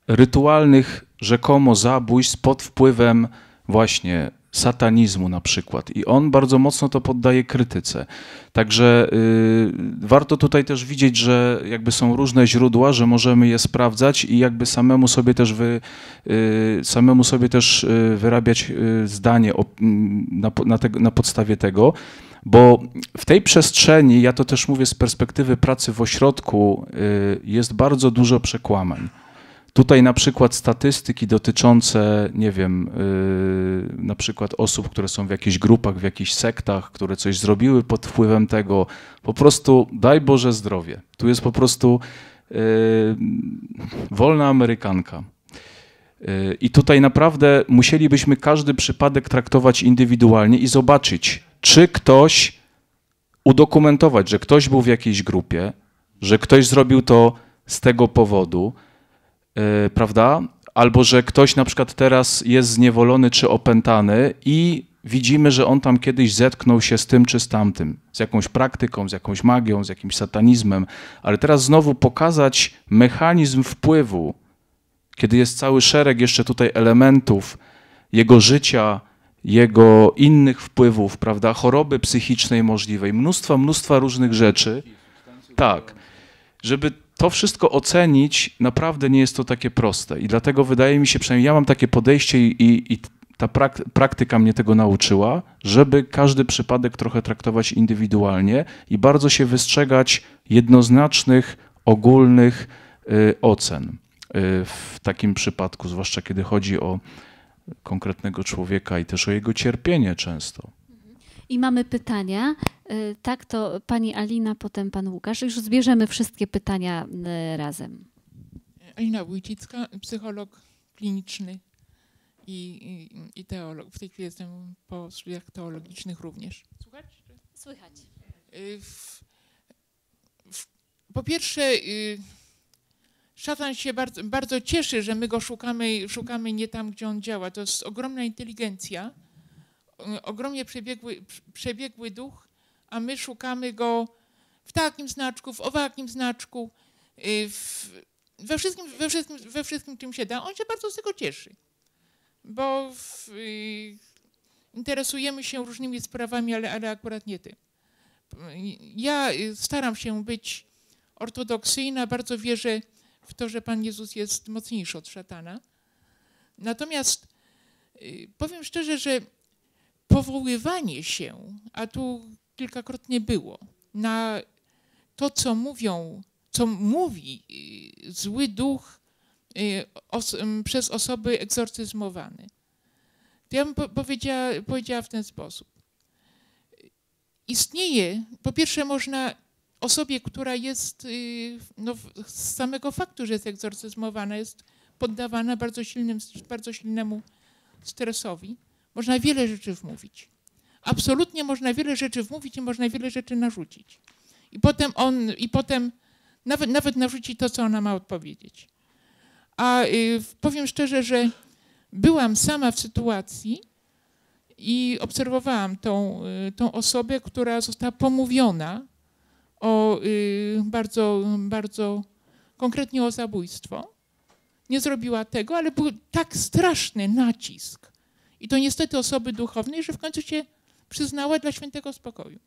rytualnych rzekomo zabójstw pod wpływem właśnie satanizmu na przykład. I on bardzo mocno to poddaje krytyce. Także y, warto tutaj też widzieć, że jakby są różne źródła, że możemy je sprawdzać i jakby samemu sobie też, wy, y, samemu sobie też y, wyrabiać y, zdanie o, mm, na, na, te, na podstawie tego bo w tej przestrzeni, ja to też mówię z perspektywy pracy w ośrodku, y, jest bardzo dużo przekłamań. Tutaj na przykład statystyki dotyczące, nie wiem, y, na przykład osób, które są w jakichś grupach, w jakichś sektach, które coś zrobiły pod wpływem tego, po prostu daj Boże zdrowie. Tu jest po prostu y, wolna Amerykanka. Y, I tutaj naprawdę musielibyśmy każdy przypadek traktować indywidualnie i zobaczyć, czy ktoś udokumentować, że ktoś był w jakiejś grupie, że ktoś zrobił to z tego powodu, Y, prawda? Albo że ktoś na przykład teraz jest zniewolony czy opętany i widzimy, że on tam kiedyś zetknął się z tym czy z tamtym, z jakąś praktyką, z jakąś magią, z jakimś satanizmem, ale teraz znowu pokazać mechanizm wpływu, kiedy jest cały szereg jeszcze tutaj elementów jego życia, jego innych wpływów, prawda, choroby psychicznej możliwej, mnóstwa, mnóstwa różnych rzeczy. Tak, żeby to wszystko ocenić naprawdę nie jest to takie proste. I dlatego wydaje mi się, przynajmniej ja mam takie podejście i, i ta prak praktyka mnie tego nauczyła, żeby każdy przypadek trochę traktować indywidualnie i bardzo się wystrzegać jednoznacznych, ogólnych y, ocen y, w takim przypadku, zwłaszcza kiedy chodzi o konkretnego człowieka i też o jego cierpienie często. I mamy pytania. Y, tak, to pani Alina, potem pan Łukasz. Już zbierzemy wszystkie pytania y, razem. Alina Wójcicka, psycholog kliniczny i, i, i teolog. W tej chwili jestem po studiach teologicznych również. Słuchać? Słychać. Y, w, w, po pierwsze, szatan się bardzo, bardzo cieszy, że my go szukamy, szukamy nie tam, gdzie on działa. To jest ogromna inteligencja ogromnie przebiegły, przebiegły duch, a my szukamy go w takim znaczku, w owakim znaczku, y, w, we, wszystkim, we, wszystkim, we wszystkim, czym się da. On się bardzo z tego cieszy, bo w, y, interesujemy się różnymi sprawami, ale, ale akurat nie tym. Ja y, staram się być ortodoksyjna, bardzo wierzę w to, że Pan Jezus jest mocniejszy od szatana. Natomiast powiem szczerze, że powoływanie się, a tu kilkakrotnie było, na to, co mówią, co mówi y, zły duch y, os przez osoby egzorcyzmowane. To ja bym po powiedziała, powiedziała w ten sposób. Istnieje, po pierwsze można osobie, która jest y, no, z samego faktu, że jest egzorcyzmowana, jest poddawana bardzo, silnym, bardzo silnemu stresowi. Można wiele rzeczy wmówić. Absolutnie można wiele rzeczy wmówić i można wiele rzeczy narzucić. I potem on, i potem nawet, nawet narzuci to, co ona ma odpowiedzieć. A y, powiem szczerze, że byłam sama w sytuacji i obserwowałam tą, y, tą osobę, która została pomówiona o y, bardzo, bardzo konkretnie o zabójstwo. Nie zrobiła tego, ale był tak straszny nacisk i to niestety osoby duchownej, że w końcu się przyznała dla świętego spokoju.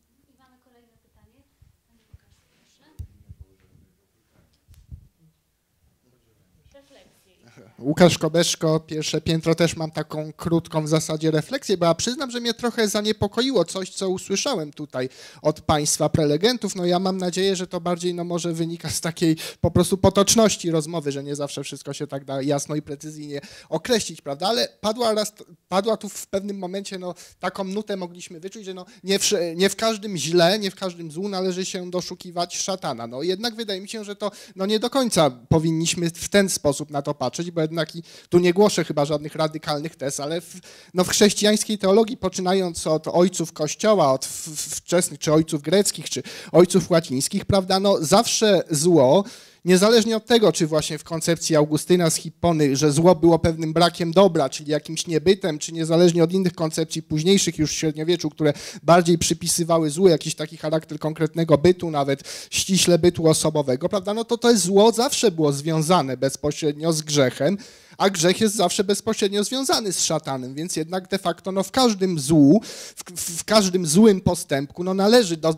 Łukasz Kobeszko, pierwsze piętro, też mam taką krótką w zasadzie refleksję, bo ja przyznam, że mnie trochę zaniepokoiło coś, co usłyszałem tutaj od Państwa prelegentów. No ja mam nadzieję, że to bardziej no może wynika z takiej po prostu potoczności rozmowy, że nie zawsze wszystko się tak da jasno i precyzyjnie określić, prawda? Ale padła, raz, padła tu w pewnym momencie no, taką nutę mogliśmy wyczuć, że no, nie, w, nie w każdym źle, nie w każdym złu należy się doszukiwać szatana. No jednak wydaje mi się, że to no, nie do końca powinniśmy w ten sposób na to patrzeć, bo jednak, i tu nie głoszę chyba żadnych radykalnych tez, ale w, no w chrześcijańskiej teologii, poczynając od ojców Kościoła, od wczesnych, czy ojców greckich, czy ojców łacińskich, prawda, no zawsze zło Niezależnie od tego, czy właśnie w koncepcji Augustyna z Hippony, że zło było pewnym brakiem dobra, czyli jakimś niebytem, czy niezależnie od innych koncepcji późniejszych już w średniowieczu, które bardziej przypisywały złu jakiś taki charakter konkretnego bytu, nawet ściśle bytu osobowego, prawda, no to to zło zawsze było związane bezpośrednio z grzechem, a grzech jest zawsze bezpośrednio związany z szatanem, więc jednak de facto no, w każdym złu, w, w każdym złym postępku no, należy do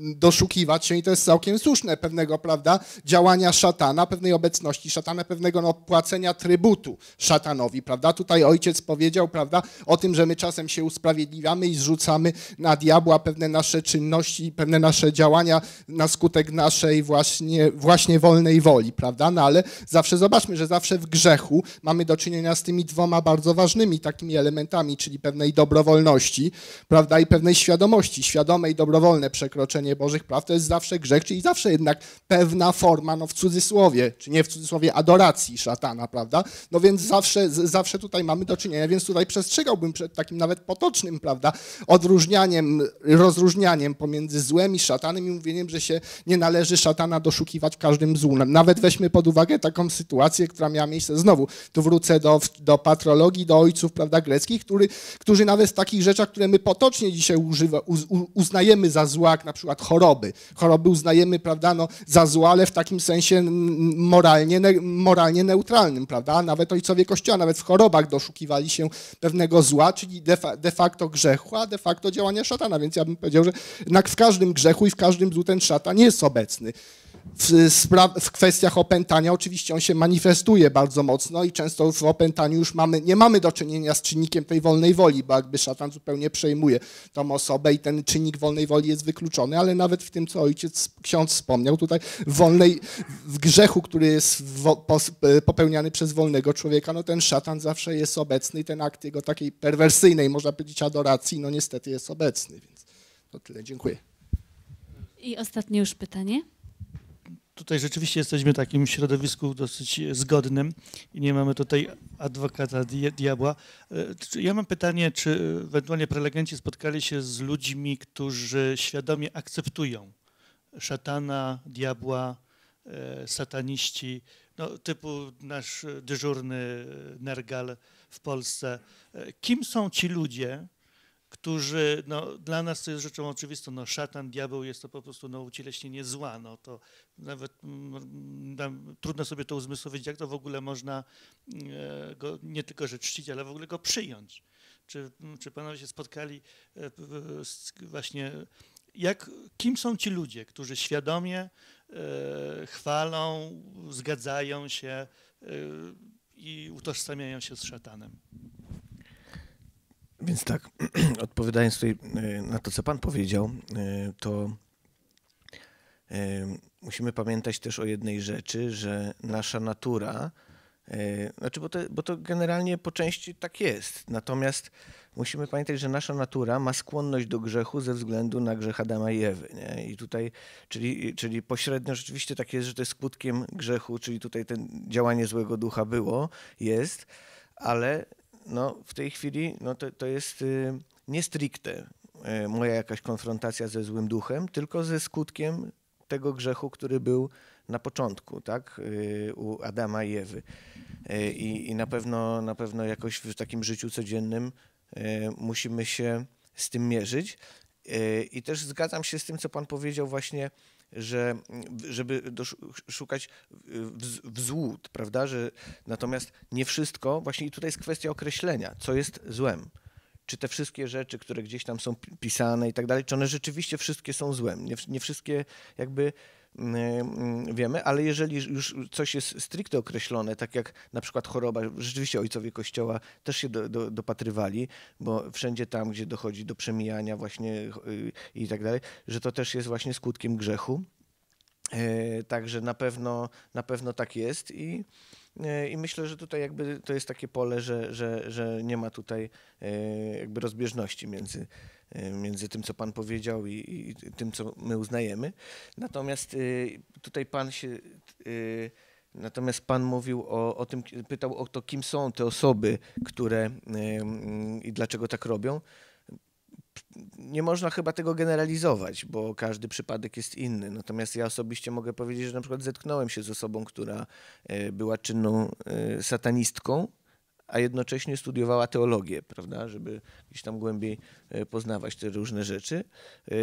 doszukiwać się, i to jest całkiem słuszne, pewnego prawda, działania szatana, pewnej obecności szatana, pewnego no, płacenia trybutu szatanowi. Prawda? Tutaj ojciec powiedział prawda, o tym, że my czasem się usprawiedliwiamy i zrzucamy na diabła pewne nasze czynności, pewne nasze działania na skutek naszej właśnie, właśnie wolnej woli. Prawda? No ale zawsze zobaczmy, że zawsze w grzechu mamy do czynienia z tymi dwoma bardzo ważnymi takimi elementami, czyli pewnej dobrowolności prawda, i pewnej świadomości, świadome i dobrowolne przekroczenie naruszenie Bożych praw to jest zawsze grzech, czyli zawsze jednak pewna forma, no w cudzysłowie, czy nie w cudzysłowie, adoracji szatana, prawda? No więc zawsze, zawsze tutaj mamy do czynienia, więc tutaj przestrzegałbym przed takim nawet potocznym, prawda, odróżnianiem, rozróżnianiem pomiędzy złem i szatanem i mówieniem, że się nie należy szatana doszukiwać w każdym złym. Nawet weźmy pod uwagę taką sytuację, która miała miejsce, znowu, tu wrócę do, do patrologii, do ojców, prawda, greckich, który, którzy nawet w takich rzeczach, które my potocznie dzisiaj używa, uznajemy za zła, na przykład przykład choroby. Choroby uznajemy, prawda, no, za złe, ale w takim sensie moralnie, ne, moralnie neutralnym, prawda? Nawet ojcowie Kościoła, nawet w chorobach doszukiwali się pewnego zła, czyli de, de facto grzechu, a de facto działania szatana, więc ja bym powiedział, że w każdym grzechu i w każdym złu ten szatan jest obecny w, w, kwestiach opętania oczywiście on się manifestuje bardzo mocno i często w opętaniu już mamy, nie mamy do czynienia z czynnikiem tej wolnej woli, bo jakby szatan zupełnie przejmuje tą osobę i ten czynnik wolnej woli jest wykluczony, ale nawet w tym, co ojciec, ksiądz wspomniał tutaj, w wolnej, w grzechu, który jest wo, po, popełniany przez wolnego człowieka, no ten szatan zawsze jest obecny i ten akt jego takiej perwersyjnej, można powiedzieć, adoracji, no niestety jest obecny, więc to tyle, dziękuję. I ostatnie już pytanie tutaj rzeczywiście jesteśmy w takim środowisku dosyć e, zgodnym i nie mamy tutaj adwokata diabła. E, ja mam pytanie, czy ewentualnie prelegenci spotkali się z ludźmi, którzy świadomie akceptują szatana, diabła, e, sataniści, no, typu nasz dyżurny Nergal w Polsce. Kim są ci ludzie, którzy, no, dla nas to jest rzeczą oczywistą, no, szatan, diabeł jest to po prostu no, ucieleśnienie zła, no, to nawet mm, trudno sobie to uzmysłowić, jak to w ogóle można e, go nie tylko że czcić, ale w ogóle go przyjąć. Czy, mm, czy panowie się spotkali e, właśnie, jak, kim są ci ludzie, którzy świadomie e, chwalą, zgadzają się e, i utożsamiają się z szatanem? Więc tak, odpowiadając tutaj e, na to, co Pan powiedział, e, to e, musimy pamiętać też o jednej rzeczy, że nasza natura, znaczy, bo to, bo to generalnie po części tak jest. Natomiast musimy pamiętać, że nasza natura ma skłonność do grzechu ze względu na grzech Adama i Ewy. Nie? I tutaj, czyli, czyli pośrednio rzeczywiście tak jest, że to jest skutkiem grzechu, czyli tutaj ten działanie złego ducha było, jest, ale no, w tej chwili no, to, to jest y, nie stricte y, moja jakaś konfrontacja ze złym duchem, tylko ze skutkiem tego grzechu, który był na początku, tak, y, u Adama i Ewy. I, i na, pewno, na pewno jakoś w takim życiu codziennym musimy się z tym mierzyć. I też zgadzam się z tym, co Pan powiedział właśnie że, żeby szukać w, złód, prawda? Że, natomiast nie wszystko, właśnie i tutaj jest kwestia określenia, co jest złem. Czy te wszystkie rzeczy, które gdzieś tam są pisane i tak dalej, czy one rzeczywiście wszystkie są złem? Nie, nie wszystkie jakby Y, y, wiemy, ale jeżeli już coś jest stricte określone, tak jak na przykład choroba, rzeczywiście ojcowie Kościoła też się do, do, dopatrywali, bo wszędzie tam, gdzie dochodzi do przemijania właśnie y, i tak dalej, że to też jest właśnie skutkiem grzechu. Także na pewno, na pewno tak jest i, i myślę, że tutaj jakby to jest takie pole, że, że, że nie ma tutaj jakby rozbieżności między, Y, między tym, co Pan powiedział i, i tym, co my uznajemy. Natomiast y, tutaj Pan się... Y, natomiast Pan mówił o, o tym, pytał o to, kim są te osoby, które mm, i dlaczego tak robią nie można chyba tego generalizować, bo każdy przypadek jest inny. Natomiast ja osobiście mogę powiedzieć, że na przykład zetknąłem się z osobą, która była czynną satanistką a jednocześnie studiowała teologię, prawda, żeby gdzieś tam głębiej e, poznawać te różne rzeczy. E,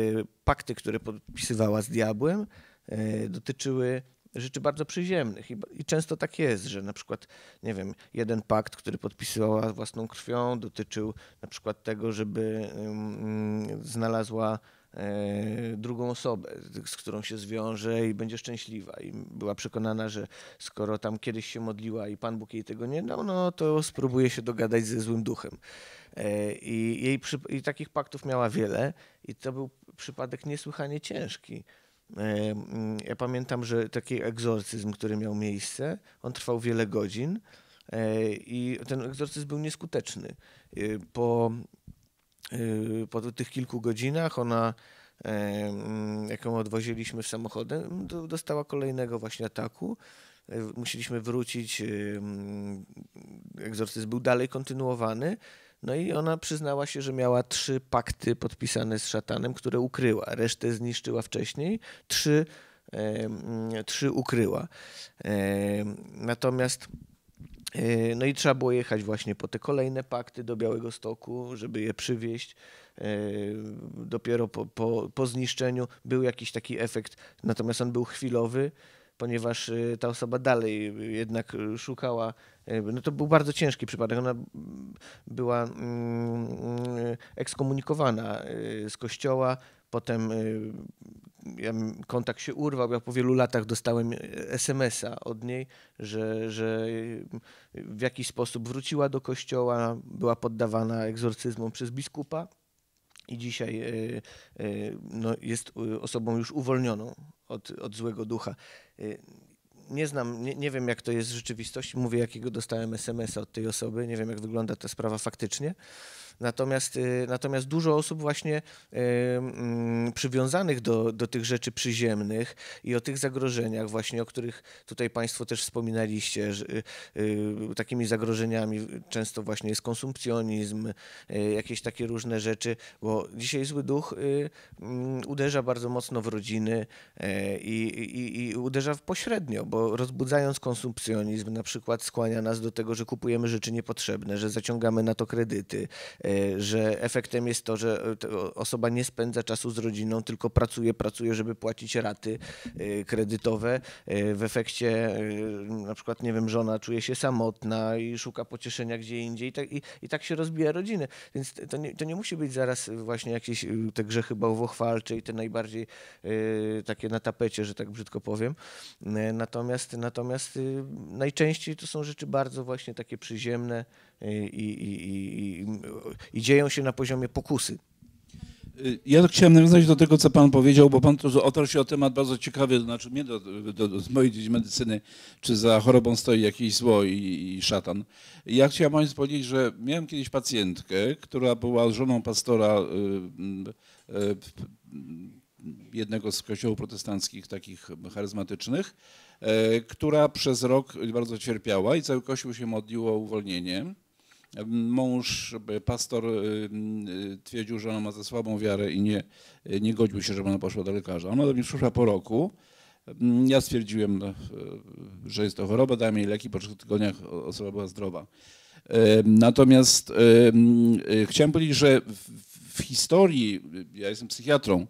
pakty, które podpisywała z diabłem, e, dotyczyły rzeczy bardzo przyziemnych. I, często tak jest, że na przykład, nie wiem, jeden pakt, który podpisywała własną krwią, dotyczył na przykład tego, żeby mm, znalazła E, drugą osobę, z którą się zwiąże i będzie szczęśliwa. I była przekonana, że skoro tam kiedyś się modliła i Pan Bóg jej tego nie dał, no to spróbuje się dogadać ze złym duchem. E, I, jej I takich paktów miała wiele i to był przypadek niesłychanie ciężki. E, ja pamiętam, że taki egzorcyzm, który miał miejsce, on trwał wiele godzin i ten egzorcyzm był nieskuteczny. Po Y, po tych kilku godzinach ona, e, mm, jaką odwoziliśmy samochodem, dostała kolejnego właśnie ataku. E, musieliśmy wrócić, y, mm, egzorcyzm był dalej kontynuowany. No i ona przyznała się, że miała trzy pakty podpisane z szatanem, które ukryła. Resztę zniszczyła wcześniej, trzy, e, mm, trzy ukryła. natomiast Yy, no i trzeba było jechać właśnie po te kolejne pakty do Białego Stoku, żeby je przywieźć. Yy, dopiero po, po, po zniszczeniu był jakiś taki efekt, natomiast on był chwilowy, ponieważ yy, ta osoba dalej jednak szukała. No to był bardzo ciężki przypadek. Ona była mm, mm, ekskomunikowana z kościoła, potem ja, kontakt się urwał. Ja po wielu latach dostałem e, SMS-a od niej, że, że w jakiś sposób wróciła do kościoła, była poddawana egzorcyzmom przez biskupa i dzisiaj e, e, no, jest osobą już uwolnioną od, od złego ducha. Nie znam, nie, nie wiem jak to jest w rzeczywistości, mówię jakiego dostałem SMS-a od tej osoby, nie wiem jak wygląda ta sprawa faktycznie. Natomiast, y, natomiast dużo osób właśnie y, mm, przywiązanych do, do tych rzeczy przyziemnych i o tych zagrożeniach właśnie, o których tutaj Państwo też wspominaliście, że, y, takimi zagrożeniami często właśnie jest konsumpcjonizm, jakieś takie różne rzeczy, bo dzisiaj zły duch mm, uderza bardzo mocno w rodziny i, i, i uderza pośrednio, bo rozbudzając konsumpcjonizm na przykład skłania nas do tego, że kupujemy rzeczy niepotrzebne, że zaciągamy na to kredyty, E, że efektem jest to, że e, osoba nie spędza czasu z rodziną, tylko pracuje, pracuje, żeby płacić raty e, kredytowe. W efekcie na przykład, nie wiem, żona czuje się samotna i szuka pocieszenia gdzie indziej i tak, i, i tak się rozbija rodziny. Więc to nie, to nie musi być zaraz właśnie jakieś te grzechy bałwochwalcze i te najbardziej takie na tapecie, że tak brzydko powiem. Natomiast, natomiast najczęściej to są rzeczy bardzo właśnie takie przyziemne, i, i, i, i dzieją się na poziomie pokusy. Y, ja chciałem nawiązać do tego, co Pan powiedział, bo Pan tu otarł się o temat bardzo ciekawy, znaczy mnie do, do, z mojej dziedziny medycyny, czy za chorobą stoi jakieś zło i, i szatan. Ja chciałem Państwu powiedzieć, że miałem kiedyś pacjentkę, która była żoną pastora y, y, y, jednego z kościołów protestanckich, takich charyzmatycznych, e, która przez rok bardzo cierpiała i cały kościół się modliło o uwolnienie. Mąż, pastor y, y, twierdził, że ona ma za słabą wiarę i nie, y, nie godził się, żeby ona poszła do lekarza. Ona do mnie przyszła po roku. Mm, ja stwierdziłem, że jest to choroba, dałem jej leki, po trzech tygodniach osoba była zdrowa. Natomiast chciałem powiedzieć, że w historii, ja jestem psychiatrą,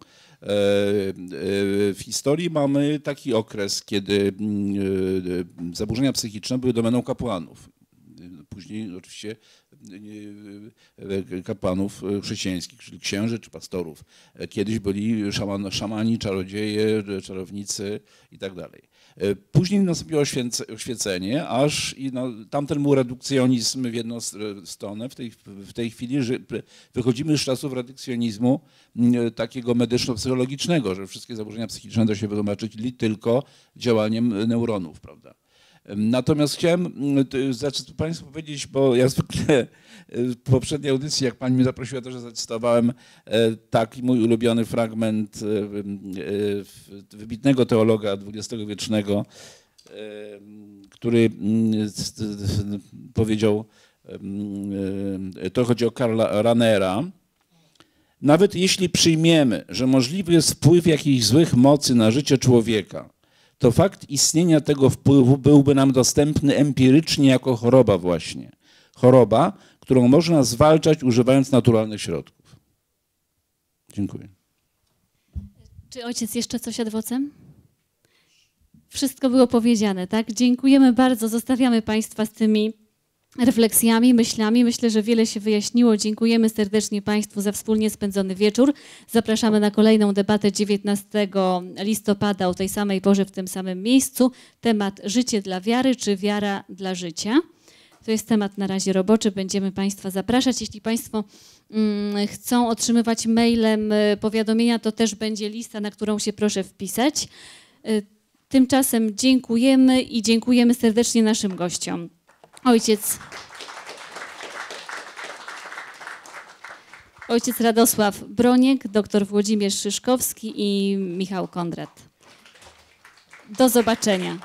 w historii mamy taki okres, kiedy mm, zaburzenia psychiczne były domeną kapłanów później oczywiście e, e, e, kapłanów chrześcijańskich, czyli księży czy pastorów. Kiedyś byli szaman, szamani, czarodzieje, czarownicy i tak dalej. Później nastąpiło oświecenie, aż i no, tamten był redukcjonizm w jedną stronę. W tej, w tej chwili że wychodzimy z czasów redukcjonizmu takiego medyczno-psychologicznego, że wszystkie zaburzenia psychiczne da się wytłumaczyć tylko działaniem neuronów, prawda? Natomiast chciałem mm, zacząć, Państwu powiedzieć, bo ja zwykle e, w poprzedniej audycji, jak Pani mnie zaprosiła, też zacytowałem e, taki mój ulubiony fragment e, wybitnego teologa XX-wiecznego, który mm, powiedział, to chodzi o Karla Ranera, nawet jeśli przyjmiemy, że możliwy jest wpływ jakichś złych mocy na życie człowieka, to fakt istnienia tego wpływu byłby nam dostępny empirycznie jako choroba właśnie. Choroba, którą można zwalczać używając naturalnych środków. Dziękuję. Czy ojciec jeszcze coś adwocem? Wszystko było powiedziane, tak? Dziękujemy bardzo. Zostawiamy Państwa z tymi refleksjami, myślami. Myślę, że wiele się wyjaśniło. Dziękujemy serdecznie Państwu za wspólnie spędzony wieczór. Zapraszamy na kolejną debatę 19 listopada o tej samej porze w tym samym miejscu. Temat życie dla wiary czy wiara dla życia. To jest temat na razie roboczy. Będziemy Państwa zapraszać. Jeśli Państwo mm, chcą otrzymywać mailem e, powiadomienia, to też będzie lista, na którą się proszę wpisać. E, tymczasem dziękujemy i dziękujemy serdecznie naszym gościom. Ojciec. Ojciec Radosław Broniek, doktor Włodzimierz Szyszkowski i Michał Kondrat. Do zobaczenia.